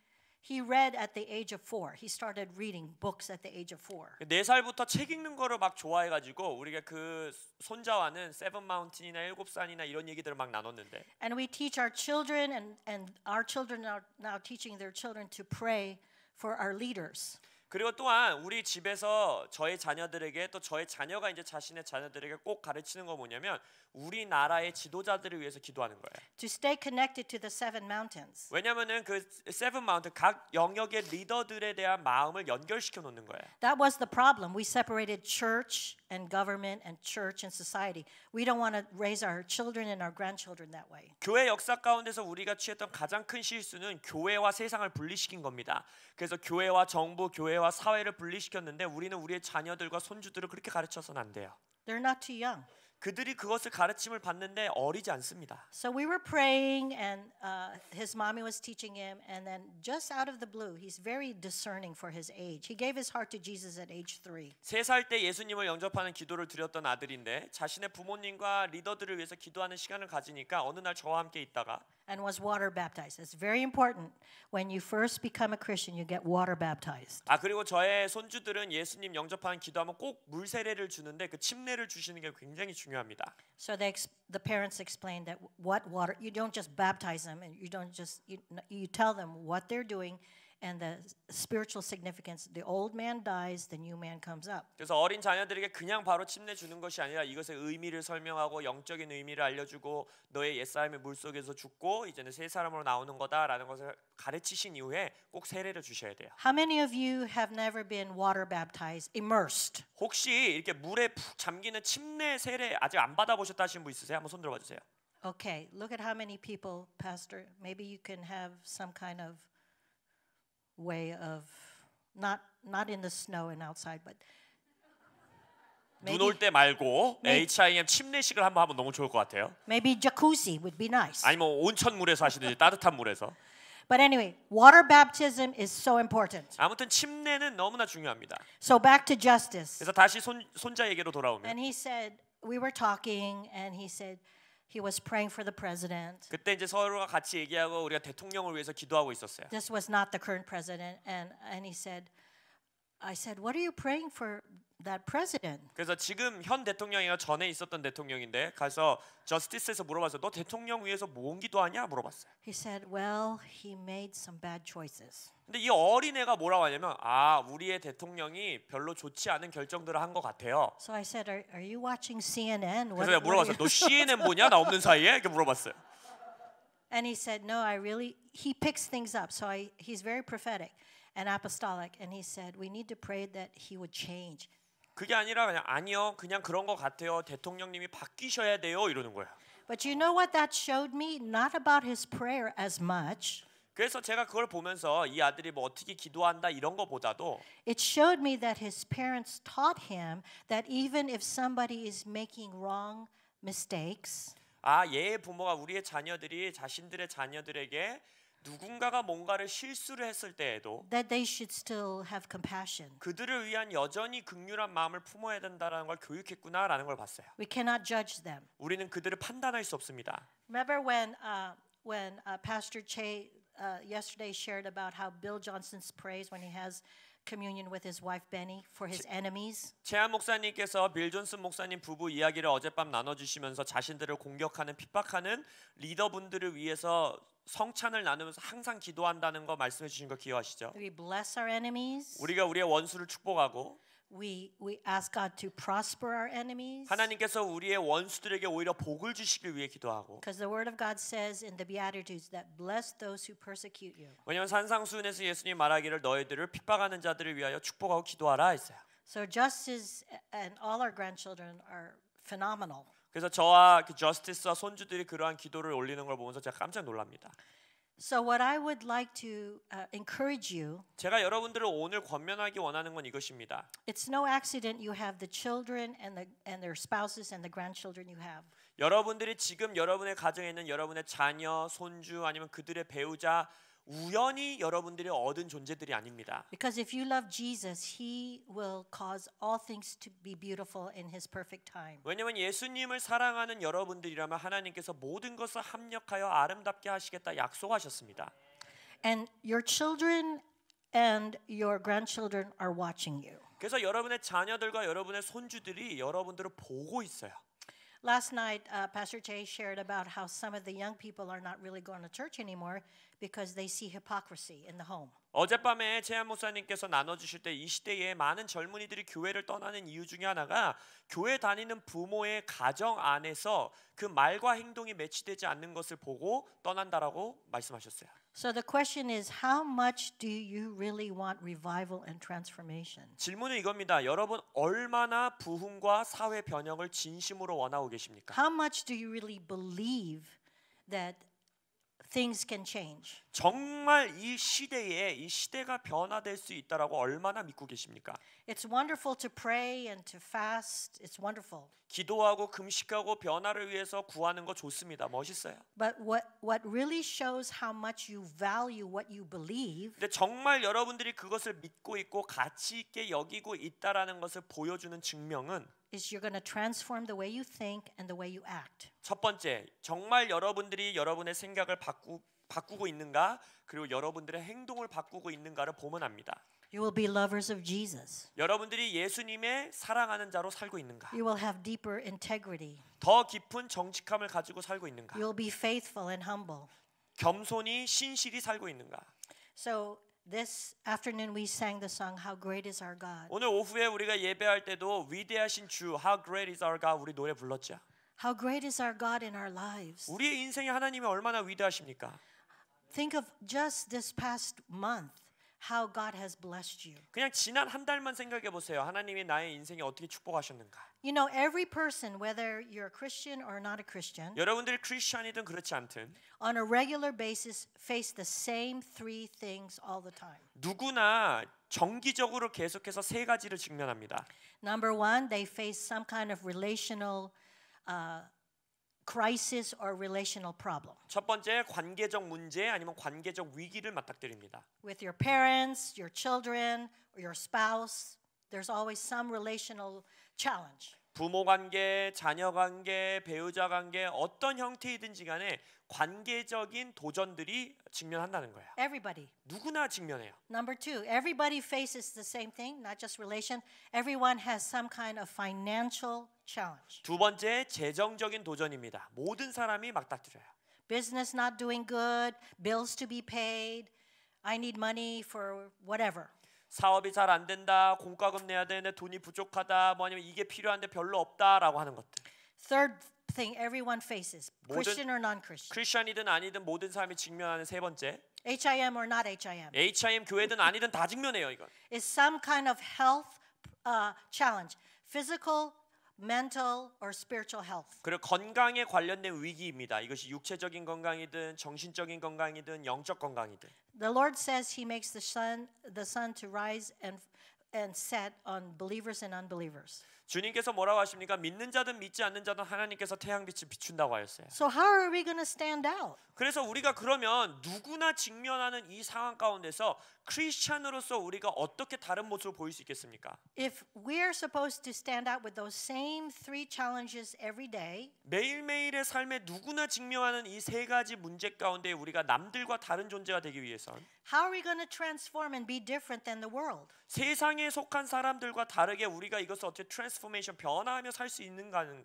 He read at the age of four. He started reading books at the age of four. 네 살부터 책 읽는 거를 막 좋아해가지고 우리가 그 손자와는 세븐 마운틴이나 일곱 산이나 이런 얘기들을 막 나눴는데. And we teach our children, and and our children are now teaching their children to pray for our leaders. 그리고 또한 우리 집에서 저의 자녀들에게 또 저의 자녀가 이제 자신의 자녀들에게 꼭 가르치는 거 뭐냐면 우리나라의 지도자들을 위해서 기도하는 거예요. To stay connected to the seven mountains. 왜냐면은 그 seven mountain 각 영역의 리더들에 대한 마음을 연결시켜 놓는 거예요. That was the problem. We separated church and government and church and society. We don't want to raise our children and our grandchildren that way. 교회 역사 가운데서 우리가 취했던 가장 큰 실수는 교회와 세상을 분리시킨 겁니다. 그래서 교회와 정부, 교회와 사회를 분리시켰는데 우리는 우리의 자녀들과 손주들을 그렇게 가르쳐서는 안 돼요. They're not too young. 그들이 그것을 가르침을 받는데 어리지 않습니다. So we were praying and uh, his mommy was teaching him and then just out of the blue he's very discerning for his age. He gave his heart to Jesus at age 3. 3살 때 예수님을 영접하는 기도를 드렸던 아들인데 자신의 부모님과 리더들을 위해서 기도하는 시간을 가지니까 어느 날 저와 함께 있다가 and was water baptized. It's very important when you first become a Christian, you get water baptized. 아 그리고 저의 손주들은 예수님 영접한 기도하면 꼭 세례를 주는데 그 침례를 주시는 게 굉장히 중요합니다. So they, the parents explained that what water you don't just baptize them and you don't just you, you tell them what they're doing. and the spiritual significance the old man dies the new man comes up. 그래서 어린 자녀들에게 그냥 바로 침례 주는 것이 아니라 이것의 의미를 설명하고 영적인 의미를 알려 주고 너의 옛사람의 물속에서 죽고 이제는 새 사람으로 나오는 거다라는 것을 가르치신 이후에 꼭 세례를 주셔야 돼요. How many of you have never been water baptized immersed? 혹시 이렇게 물에 푹 잠기는 침례 세례 아직 안 받아 보셨다 하신 분 있으세요? 한번 손 들어 봐 주세요. Okay, look at how many people pastor maybe you can have some kind of way of not not in the snow and outside, but 눈올 때 Maybe. HIM 침례식을 한번 하면 너무 좋을 것 같아요. Maybe jacuzzi would be nice. 아니면 온천물에서 하시든지 따뜻한 물에서. But anyway, water baptism is so important. 아무튼 침례는 너무나 중요합니다. So back to justice. 그래서 다시 손 손자에게로 돌아오면. And he said we were talking and he said he was praying for the president. 그때 이제 서로가 같이 얘기하고 우리가 대통령을 위해서 기도하고 있었어요. This was not the current president, and and he said, I said, what are you praying for that president. 그래서 지금 현 대통령이나 전에 있었던 대통령인데 가서 저스티스에서 물어봐서 너 대통령 위에서 뭔 기도하냐 물어봤어요. He said, "Well, he made some bad choices." 근데 이 어린애가 뭐라고 하냐면 아, 우리의 대통령이 별로 좋지 않은 결정들을 한 것 같아요. So I said, "Are, are you watching CNN?" 그래서 내가 물어봤어요. 너 CNN 보냐? 나 없는 사이에 이렇게 물어봤어요. And he said, "No, I really he picks things up. So I he's very prophetic and apostolic and he said, "We need to pray that he would change." 그게 아니라 그냥 아니요 그냥 그런 것 같아요 대통령님이 바뀌셔야 돼요 이러는 거야. But you know what that showed me? Not about his prayer as much. 그래서 제가 그걸 보면서 이 아들이 뭐 어떻게 기도한다 이런 거보다도 It showed me that his parents taught him that even if somebody is making wrong mistakes. 아 얘의 부모가 우리의 자녀들이 자신들의 자녀들에게 누군가가 뭔가를 실수를 했을 때에도 that they should still have compassion. 그들을 위한 여전히 긍휼한 마음을 품어야 된다라는 걸 교육했구나라는 걸 봤어요. We cannot judge them. 우리는 그들을 판단할 수 없습니다. Remember when uh, when uh, Pastor Che uh, yesterday shared about how Bill Johnson's prays when he has communion with his wife Benny for his enemies. 최한 목사님께서 빌 존슨 목사님 부부 이야기를 어젯밤 나눠주시면서 자신들을 공격하는 핍박하는 리더분들을 위해서 성찬을 나누면서 항상 기도한다는 거 말씀해 주신 거 기억하시죠? We bless our enemies. 우리가 우리의 원수를 축복하고 We, we ask God to prosper our enemies. 하나님께서 우리의 원수들에게 오히려 복을 주시길 위해 기도하고. Because the word of God says in the Beatitudes that bless those who persecute you. 왜냐하면 산상수훈에서 예수님 말하기를 너희들을 핍박하는 자들을 위하여 축복하고 기도하라 했어요. So justice and all our grandchildren are phenomenal. 그래서 저와 그 저스티스와 손주들이 그러한 기도를 올리는 걸 보면서 제가 깜짝 놀랍니다. So what I would like to uh, encourage you. 제가 여러분들을 오늘 권면하기 원하는 건 이것입니다. It's no accident you have the children and the and their spouses and the grandchildren you have. 여러분들이 지금 여러분의 가정에 있는 여러분의 자녀, 손주 아니면 그들의 배우자 우연히 여러분들이 얻은 존재들이 아닙니다. Because if you love Jesus, he will cause all things to be beautiful in his perfect time. 왜냐면 예수님을 사랑하는 여러분들이라면 하나님께서 모든 것을 합력하여 아름답게 하시겠다 약속하셨습니다. And your children and your grandchildren are watching you. 그래서 여러분의 자녀들과 여러분의 손주들이 여러분들을 보고 있어요. Last night, uh, Pastor Jay shared about how some of the young people are not really going to church anymore because they see hypocrisy in the home. 어젯밤에 최한 목사님께서 나눠주실 때 이 시대에 많은 젊은이들이 교회를 떠나는 이유 중에 하나가 교회 다니는 부모의 가정 안에서 그 말과 행동이 매치되지 않는 것을 보고 떠난다라고 말씀하셨어요. So the question is how much do you really want revival and transformation? 질문은 이겁니다. 여러분 얼마나 부흥과 사회 변혁을 진심으로 원하고 계십니까? How much do you really believe that things can change. 정말 이 시대에 이 시대가 변화될 수 있다라고 얼마나 믿고 계십니까? It's wonderful to pray and to fast. It's wonderful. 기도하고 금식하고 변화를 위해서 구하는 거 좋습니다. 멋있어요. But what what really shows how much you value what you believe. 근데 정말 여러분들이 그것을 믿고 있고 가치 있게 여기고 있다라는 것을 보여주는 증명은 is you're going to transform the way you think and the way you act. 첫 번째, 정말 여러분들이 여러분의 생각을 바꾸 바꾸고 있는가 그리고 여러분들의 행동을 바꾸고 있는가를 보면합니다. You will be lovers of Jesus. 여러분들이 예수님의 사랑하는 자로 살고 있는가? You will have deeper integrity. 더 깊은 정직함을 가지고 살고 있는가? You will be faithful and humble. 겸손히 신실히 살고 있는가? So This afternoon we sang the song How Great Is Our God. 오늘 오후에 우리가 예배할 때도 위대하신 주 How Great Is Our God 우리 노래 불렀죠. How great is our God in our lives. 우리의 인생에 하나님이 얼마나 위대하십니까? Think of just this past month how God has blessed you. 그냥 지난 한 달만 생각해 보세요. 하나님이 나의 인생에 어떻게 축복하셨는가? You know, every person, whether you're a Christian or not a Christian, 여러분들이 크리스천이든 그렇지 않든, on a regular basis, face the same three things all the time. 누구나 정기적으로 계속해서 세 가지를 직면합니다. Number one, they face some kind of relational uh, crisis or relational problem. 첫 번째 관계적 문제 아니면 관계적 위기를 맞닥뜨립니다. With your parents, your children, or your spouse, there's always some relational challenge. 부모 관계, 자녀 관계, 배우자 관계 어떤 형태이든지 간에 관계적인 도전들이 직면한다는 거야. Everybody. 누구나 직면해요. Number two, everybody faces the same thing, not just relation. Everyone has some kind of financial challenge. 두 번째 재정적인 도전입니다. 모든 사람이 맞닥뜨려요. Business not doing good, bills to be paid, I need money for whatever. 사업이 잘 안 된다, 공과금 내야 되는데 돈이 부족하다, 뭐냐면 이게 필요한데 별로 없다라고 하는 것들. Third thing everyone faces, Christian or non-Christian. 크리스천이든 아니든 모든 사람이 직면하는 세 번째. HIM or not HIM. HIM 교회든 아니든 다 직면해요 이건. Is some kind of health uh, challenge, physical mental or spiritual health. 그리고 건강에 관련된 위기입니다. 이것이 육체적인 건강이든 정신적인 건강이든 영적 건강이든. The Lord says he makes the sun the sun to rise and and set on believers and unbelievers. 주님께서 뭐라고 하십니까? 믿는 자든 믿지 않는 자든 하나님께서 태양빛을 비춘다고 하였어요. So how are we going to stand out? 그래서 우리가 그러면 누구나 직면하는 이 상황 가운데서 크리스천으로서 우리가 어떻게 다른 모습을 보일 수 있겠습니까? If we're supposed to stand out with those same three challenges every day, 매일매일의 삶에 누구나 직면하는 이 세 가지 문제 가운데 우리가 남들과 다른 존재가 되기 위해선 how are we going to transform and be different than the world? 세상에 속한 사람들과 다르게 우리가 이것을 어떻게 트랜스포메이션 변화하며 살수 있는가는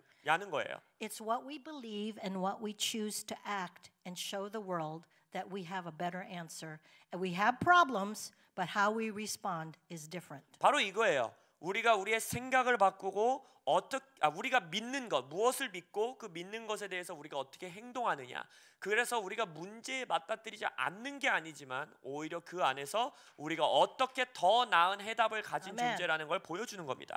거예요. It's what we believe and what we choose to act and show the world. that we have a better answer. We have problems, but how we respond is different. 바로 이거예요. 우리가 우리의 생각을 바꾸고 어떻게 아, 우리가 믿는 것 무엇을 믿고 그 믿는 것에 대해서 우리가 어떻게 행동하느냐 그래서 우리가 문제에 맞닥뜨리지 않는 게 아니지만 오히려 그 안에서 우리가 어떻게 더 나은 해답을 가진 Amen. 존재라는 걸 보여주는 겁니다.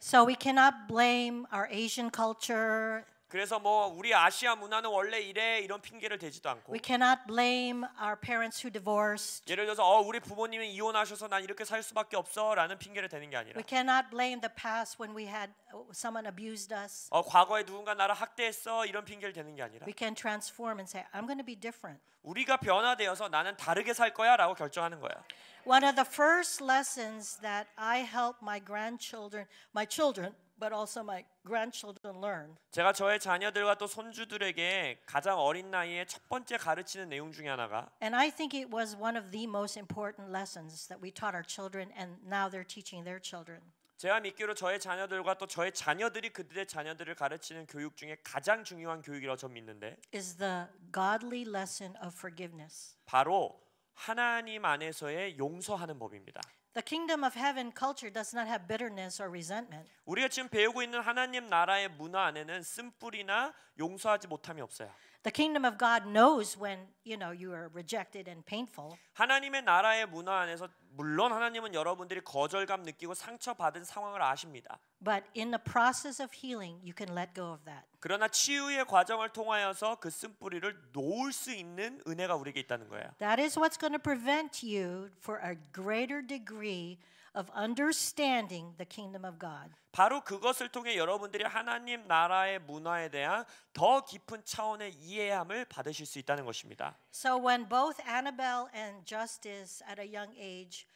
So we cannot blame our Asian culture, 그래서 뭐 우리 아시아 문화는 원래 이래 이런 핑계를 대지도 않고. We cannot blame our parents who divorced. 예를 들어서 어 우리 부모님이 이혼하셔서 난 이렇게 살 수밖에 없어라는 핑계를 대는 게 아니라. We cannot blame the past when we had someone abused us. 어 과거에 누군가 나를 학대했어 이런 핑계를 대는 게 아니라. We can transform and say I'm going to be different. 우리가 변화되어서 나는 다르게 살 거야라고 결정하는 거야. One of the first lessons that I helped my grandchildren, my children but also my grandchildren learn. 제가 저의 자녀들과 또 손주들에게 가장 어린 나이에 첫 번째 가르치는 내용 중에 하나가 And I think it was one of the most important lessons that we taught our children and now they're teaching their children. 제가 믿기로 저의 자녀들과 또 저의 자녀들이 그들의 자녀들을 가르치는 교육 중에 가장 중요한 교육이라고 저 믿는데 is the godly lesson of forgiveness. 바로 하나님 안에서의 용서하는 법입니다. The kingdom of heaven culture does not have bitterness or resentment. 우리가 지금 배우고 있는 하나님 나라의 문화 안에는 쓴뿌리나 용서하지 못함이 없어요. The kingdom of God knows when, you know, you are rejected and painful. 하나님의 나라의 문화 안에서 물론 하나님은 여러분들이 거절감 느끼고 상처 받은 상황을 아십니다. But in the process of healing, you can let go of that. 그러나 치유의 과정을 통하여서 그 쓴뿌리를 놓을 수 있는 은혜가 우리에게 있다는 거예요. That is what's going to prevent you for a greater degree of understanding the kingdom of God. 바로 그것을 통해 여러분들이 하나님 나라의 문화에 대한 더 깊은 차원의 이해함을 받으실 수 있다는 것입니다. So when both Annabelle and Justice at a young age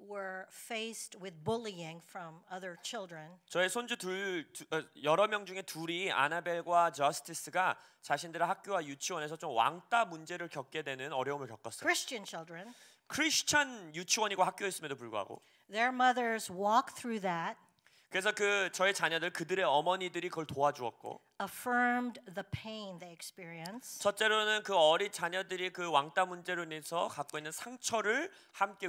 were faced with bullying from other children. 저의 손주 둘 두, 여러 명 중에 둘이 아나벨과 저스티스가 자신들의 학교와 유치원에서 좀 왕따 문제를 겪게 되는 어려움을 겪었어요. Christian children. 크리스천 유치원이고 학교였음에도 불구하고 Their mothers walk through that. 그래서 그 저의 자녀들 그들의 어머니들이 그걸 도와주었고 affirmed the pain they experienced. 첫째로는 그 어린 자녀들이 그 왕따 문제로 인해서 갖고 있는 상처를 함께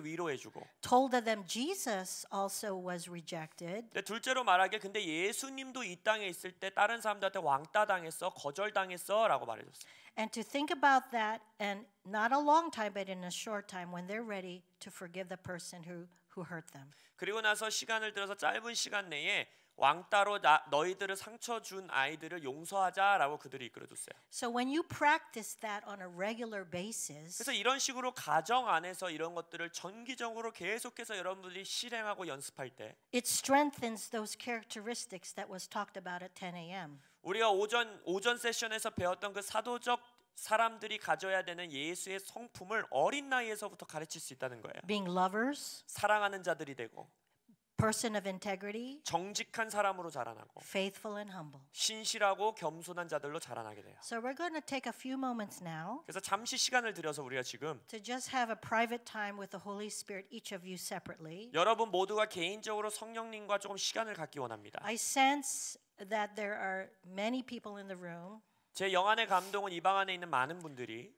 Told them Jesus also was rejected. 둘째로 말하게 근데 예수님도 이 땅에 있을 때 다른 사람들한테 왕따 당했어, 거절 당했어라고 And to think about that, and not a long time, but in a short time, when they're ready to forgive the person who who hurt them. 그리고 나서 시간을 들어서 짧은 시간 내에 왕따로 나, 너희들을 상처 준 아이들을 용서하자라고 그들이 이끌어줬어요. So when you practice that on a regular basis. 그래서 이런 식으로 가정 안에서 이런 것들을 정기적으로 계속해서 여러분들이 실행하고 연습할 때 It strengthens those characteristics that was talked about at 10 a.m. 우리가 오전 오전 세션에서 배웠던 그 사도적 사람들이 가져야 되는 예수의 성품을 어린 나이에서부터 가르칠 수 있다는 거예요. Being lovers, 사랑하는 자들이 되고 person of integrity, 정직한 사람으로 자라나고 faithful and humble. 신실하고 겸손한 자들로 자라나게 돼요. So we're going to take a few moments now. 그래서 잠시 시간을 들여서 우리가 지금 to just have a private time with the Holy Spirit each of you separately. 여러분 모두가 개인적으로 성령님과 조금 시간을 갖기 원합니다. I sense that there are many people in the room 제 영안의 감동은 이 방 안에 있는 많은 분들이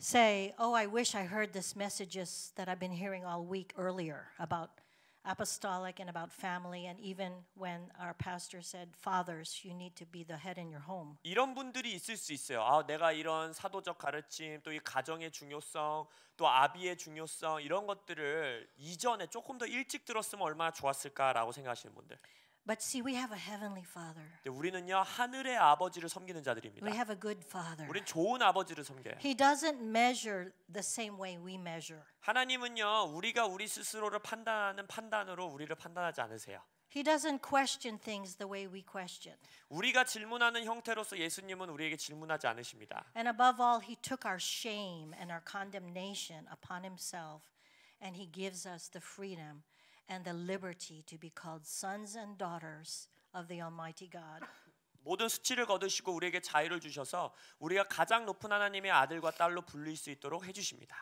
say, "Oh, I wish I heard this messages that I've been hearing all week earlier about apostolic and about family and even when our pastor said, "Fathers, you need to be the head in your home." 이런 분들이 있을 수 있어요. 아, 내가 이런 사도적 가르침, 또 이 가정의 중요성, 또 아비의 중요성 이런 것들을 이전에 조금 더 일찍 들었으면 얼마나 좋았을까라고 생각하시는 분들. But see, we have a heavenly father. 근데 우리는요 하늘의 아버지를 섬기는 자들입니다. We have a good father. 우린 좋은 아버지를 섬겨요. He doesn't measure the same way we measure. 하나님은요 우리가 우리 스스로를 판단하는 판단으로 우리를 판단하지 않으세요. He doesn't question things the way we question. 우리가 질문하는 형태로서 예수님은 우리에게 질문하지 않으십니다. And above all, he took our shame and our condemnation upon himself, and he gives us the freedom. and the liberty to be called sons and daughters of the Almighty God. 모든 수치를 거두시고 우리에게 자유를 주셔서 우리가 가장 높은 하나님의 아들과 딸로 불릴 수 있도록 해 주십니다.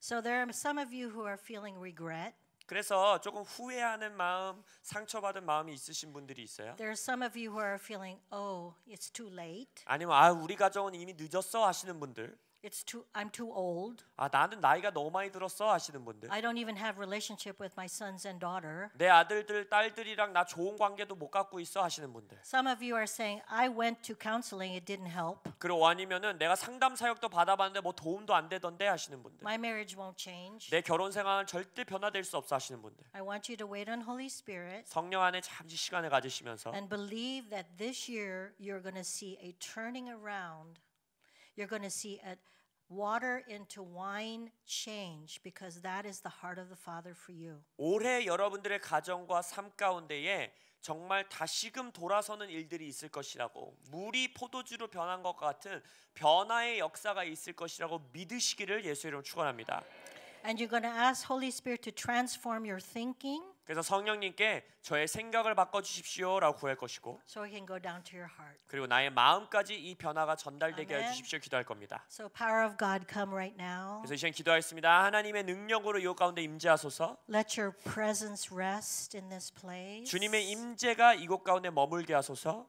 So there are some of you who are feeling regret. 그래서 조금 후회하는 마음, 상처받은 마음이 있으신 분들이 있어요. There are some of you who are feeling, oh, it's too late. 아니면 아 우리 가정은 이미 늦었어 하시는 분들. It's too I'm too old. 아 나는 나이가 너무 많이 들었어 하시는 분들. I don't even have relationship with my sons and daughter. 내 아들들 딸들이랑 나 좋은 관계도 못 갖고 있어 하시는 분들. Some of you are saying I went to counseling it didn't help. 그리고 아니면은 내가 상담 사역도 받아봤는데 뭐 도움도 안 되던데 하시는 분들. My marriage won't change. 내 결혼 생활은 절대 변화될 수 없어 하시는 분들. I want you to wait on Holy Spirit. 성령 안에 잠시 시간을 가지시면서. And believe that this year you're going to see a turning around. You're going to see a water into wine change because that is the heart of the Father for you. 올해 여러분들의 가정과 삶 가운데에 정말 다시금 돌아서는 일들이 있을 것이라고 물이 포도주로 변한 것 같은 변화의 역사가 있을 것이라고 믿으시기를 예수 이름 축원합니다. And you're going to ask Holy Spirit to transform your thinking. 그래서 성령님께 저의 생각을 바꿔 주십시오라고 구할 것이고 so he can go down to your heart. 그리고 나의 마음까지 이 변화가 전달되게 해 주십시오 기도할 겁니다. So power of God come right now. 그래서 이 시간 기도하겠습니다. 하나님의 능력으로 이 가운데 임재하소서. Let your presence rest in this place. 주님의 임재가 이곳 가운데 머물게 하소서.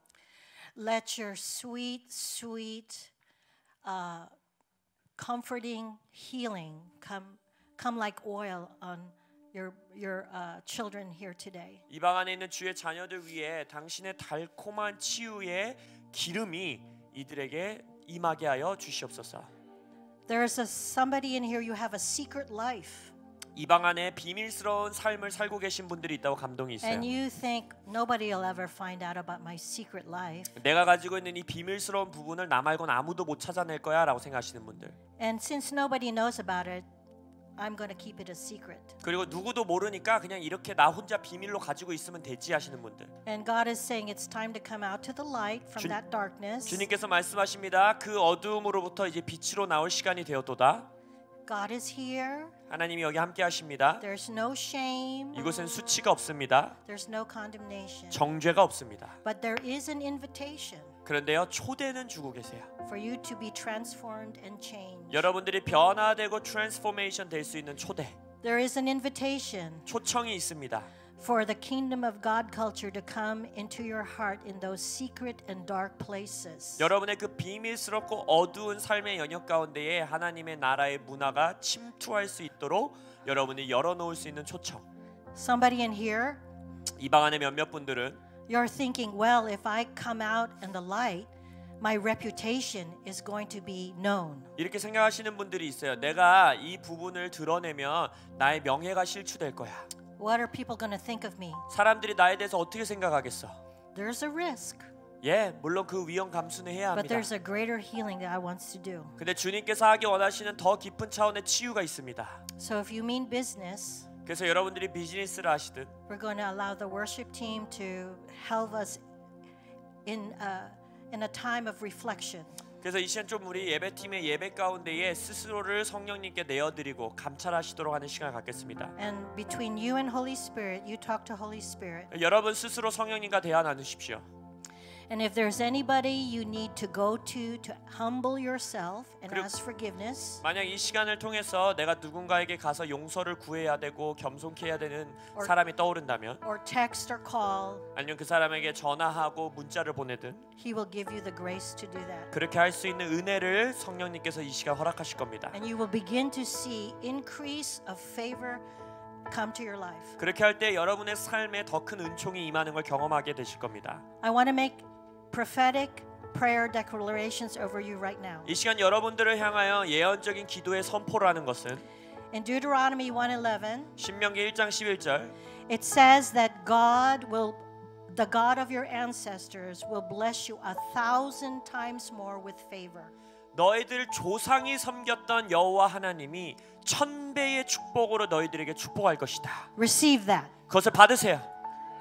Let your sweet sweet uh, comforting healing come come like oil on your your uh, children here today. 이방 안에 있는 주의 자녀들 위해 당신의 달콤한 치유의 기름이 이들에게 임하게 하여 주시옵소서. There's a somebody in here you have a secret life. 이 방 안에 비밀스러운 삶을 살고 계신 분들이 있다고 감동이 있어요. And you think nobody will ever find out about my secret life. 내가 가지고 있는 이 비밀스러운 부분을 남 말곤 아무도 못 찾아낼 거야라고 생각하시는 분들. And since nobody knows about it I'm going to keep it a secret. 그리고 누구도 모르니까 그냥 이렇게 나 혼자 비밀로 가지고 있으면 되지 하시는 분들. And God is saying it's time to come out to the light from 주, that darkness. 주님께서 말씀하십니다. 그 어두움으로부터 이제 빛으로 나올 시간이 되었도다. God is here. 하나님이 여기 함께 하십니다. There's no shame. 이곳엔 수치가 없습니다. There's no condemnation. 정죄가 없습니다. But there is an invitation. 그런데요 초대는 주고 계세요. For you to be transformed and changed. 여러분들이 변화되고 트랜스포메이션 될 수 있는 초대. There is an invitation. 초청이 있습니다. For the kingdom of God culture to come into your heart in those secret and dark places. 여러분의 그 비밀스럽고 어두운 삶의 영역 가운데에 하나님의 나라의 문화가 침투할 수 있도록 여러분이 열어놓을 수 있는 초청. Somebody in here. 이방 안에 몇몇 분들은 You're thinking, well, if I come out in the light, my reputation is going to be known. 이렇게 생각하시는 분들이 있어요. 내가 이 부분을 드러내면 나의 명예가 실추될 거야. What are people going to think of me? 사람들이 나에 대해서 어떻게 생각하겠어? There's a risk. 예, 물론 그 위험 감수는 해야 합니다. But there's a greater healing that I wants to do. 근데 주님께서 하기 원하시는 더 깊은 차원의 치유가 있습니다. So if you mean business, 그래서 여러분들이 비즈니스를 하시든 We're going to allow the worship team to help us in a, in a time of reflection. 그래서 이 시간 좀 우리 예배팀의 예배 가운데에 스스로를 성령님께 내어드리고 감찰하시도록 하는 시간을 갖겠습니다. And between you and Holy Spirit, you talk to Holy Spirit. 여러분 스스로 성령님과 대화 나누십시오. And if there's anybody you need to go to to humble yourself and ask forgiveness. 만약 이 시간을 통해서 내가 누군가에게 가서 용서를 구해야 되고 겸손케 해야 되는 or, 사람이 떠오른다면 or text or call 아니면 그 사람에게 전화하고 문자를 보내든 he will give you the grace to do that. 그렇게 할 수 있는 은혜를 성령님께서 이 시간 허락하실 겁니다. And you will begin to see increase of favor come to your life. 그렇게 할 때 여러분의 삶에 더 큰 은총이 임하는 걸 경험하게 되실 겁니다. I want to make prophetic prayer declarations over you right now. 이 시간 여러분들을 향하여 예언적인 기도의 선포라는 것은 In Deuteronomy 1:11 신명기 1장 11절 It says that God will the God of your ancestors will bless you a thousand times more with favor. 너희들 조상이 섬겼던 여호와 하나님이 천 배의 축복으로 너희들에게 축복할 것이다. Receive that. 그것을 받으세요.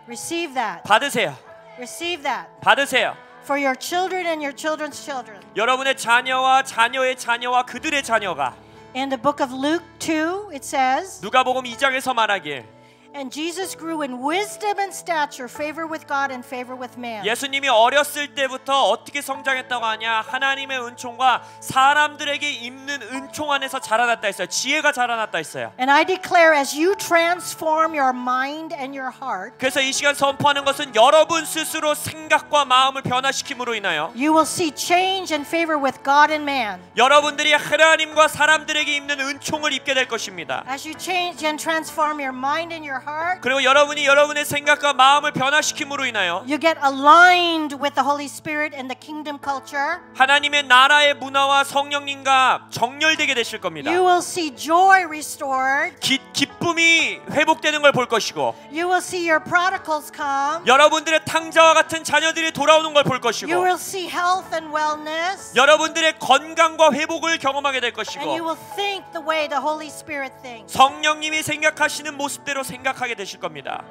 Receive that. 받으세요. Receive that. 받으세요. For your children and your children's children. 여러분의 자녀와 자녀의 자녀와 그들의 자녀가 In the book of Luke 2 it says 누가복음 2장에서 말하길 And Jesus grew in wisdom and stature, favor with God and favor with man. 예수님이 어렸을 때부터 어떻게 성장했다고 하냐? 하나님의 은총과 사람들에게 입는 은총 안에서 자라났다 했어요. 지혜가 자라났다 했어요. And I declare as you transform your mind and your heart. 그래서 이 시간 선포하는 것은 여러분 스스로 생각과 마음을 변화시킴으로 인하여 you will see change and favor with God and man. 여러분들이 하나님과 사람들에게 입는 은총을 입게 될 것입니다. As you change and transform your mind and your your heart. 그리고 여러분이 여러분의 생각과 마음을 변화시킴으로 인하여 you get aligned with the Holy Spirit and the kingdom culture. 하나님의 나라의 문화와 성령님과 정렬되게 되실 겁니다. You will see joy restored. 기, 기쁨이 회복되는 걸 볼 것이고 you will see your prodigals come. 여러분들의 탕자와 같은 자녀들이 돌아오는 걸 볼 것이고 you will see health and wellness. 여러분들의 건강과 회복을 경험하게 될 것이고 and you will think the way the Holy Spirit thinks. 성령님이 생각하시는 모습대로 생각 생각하게 되실 겁니다.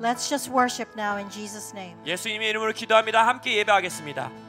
Let's just worship now in Jesus name. 예수님의 이름으로 기도합니다. 함께 예배하겠습니다.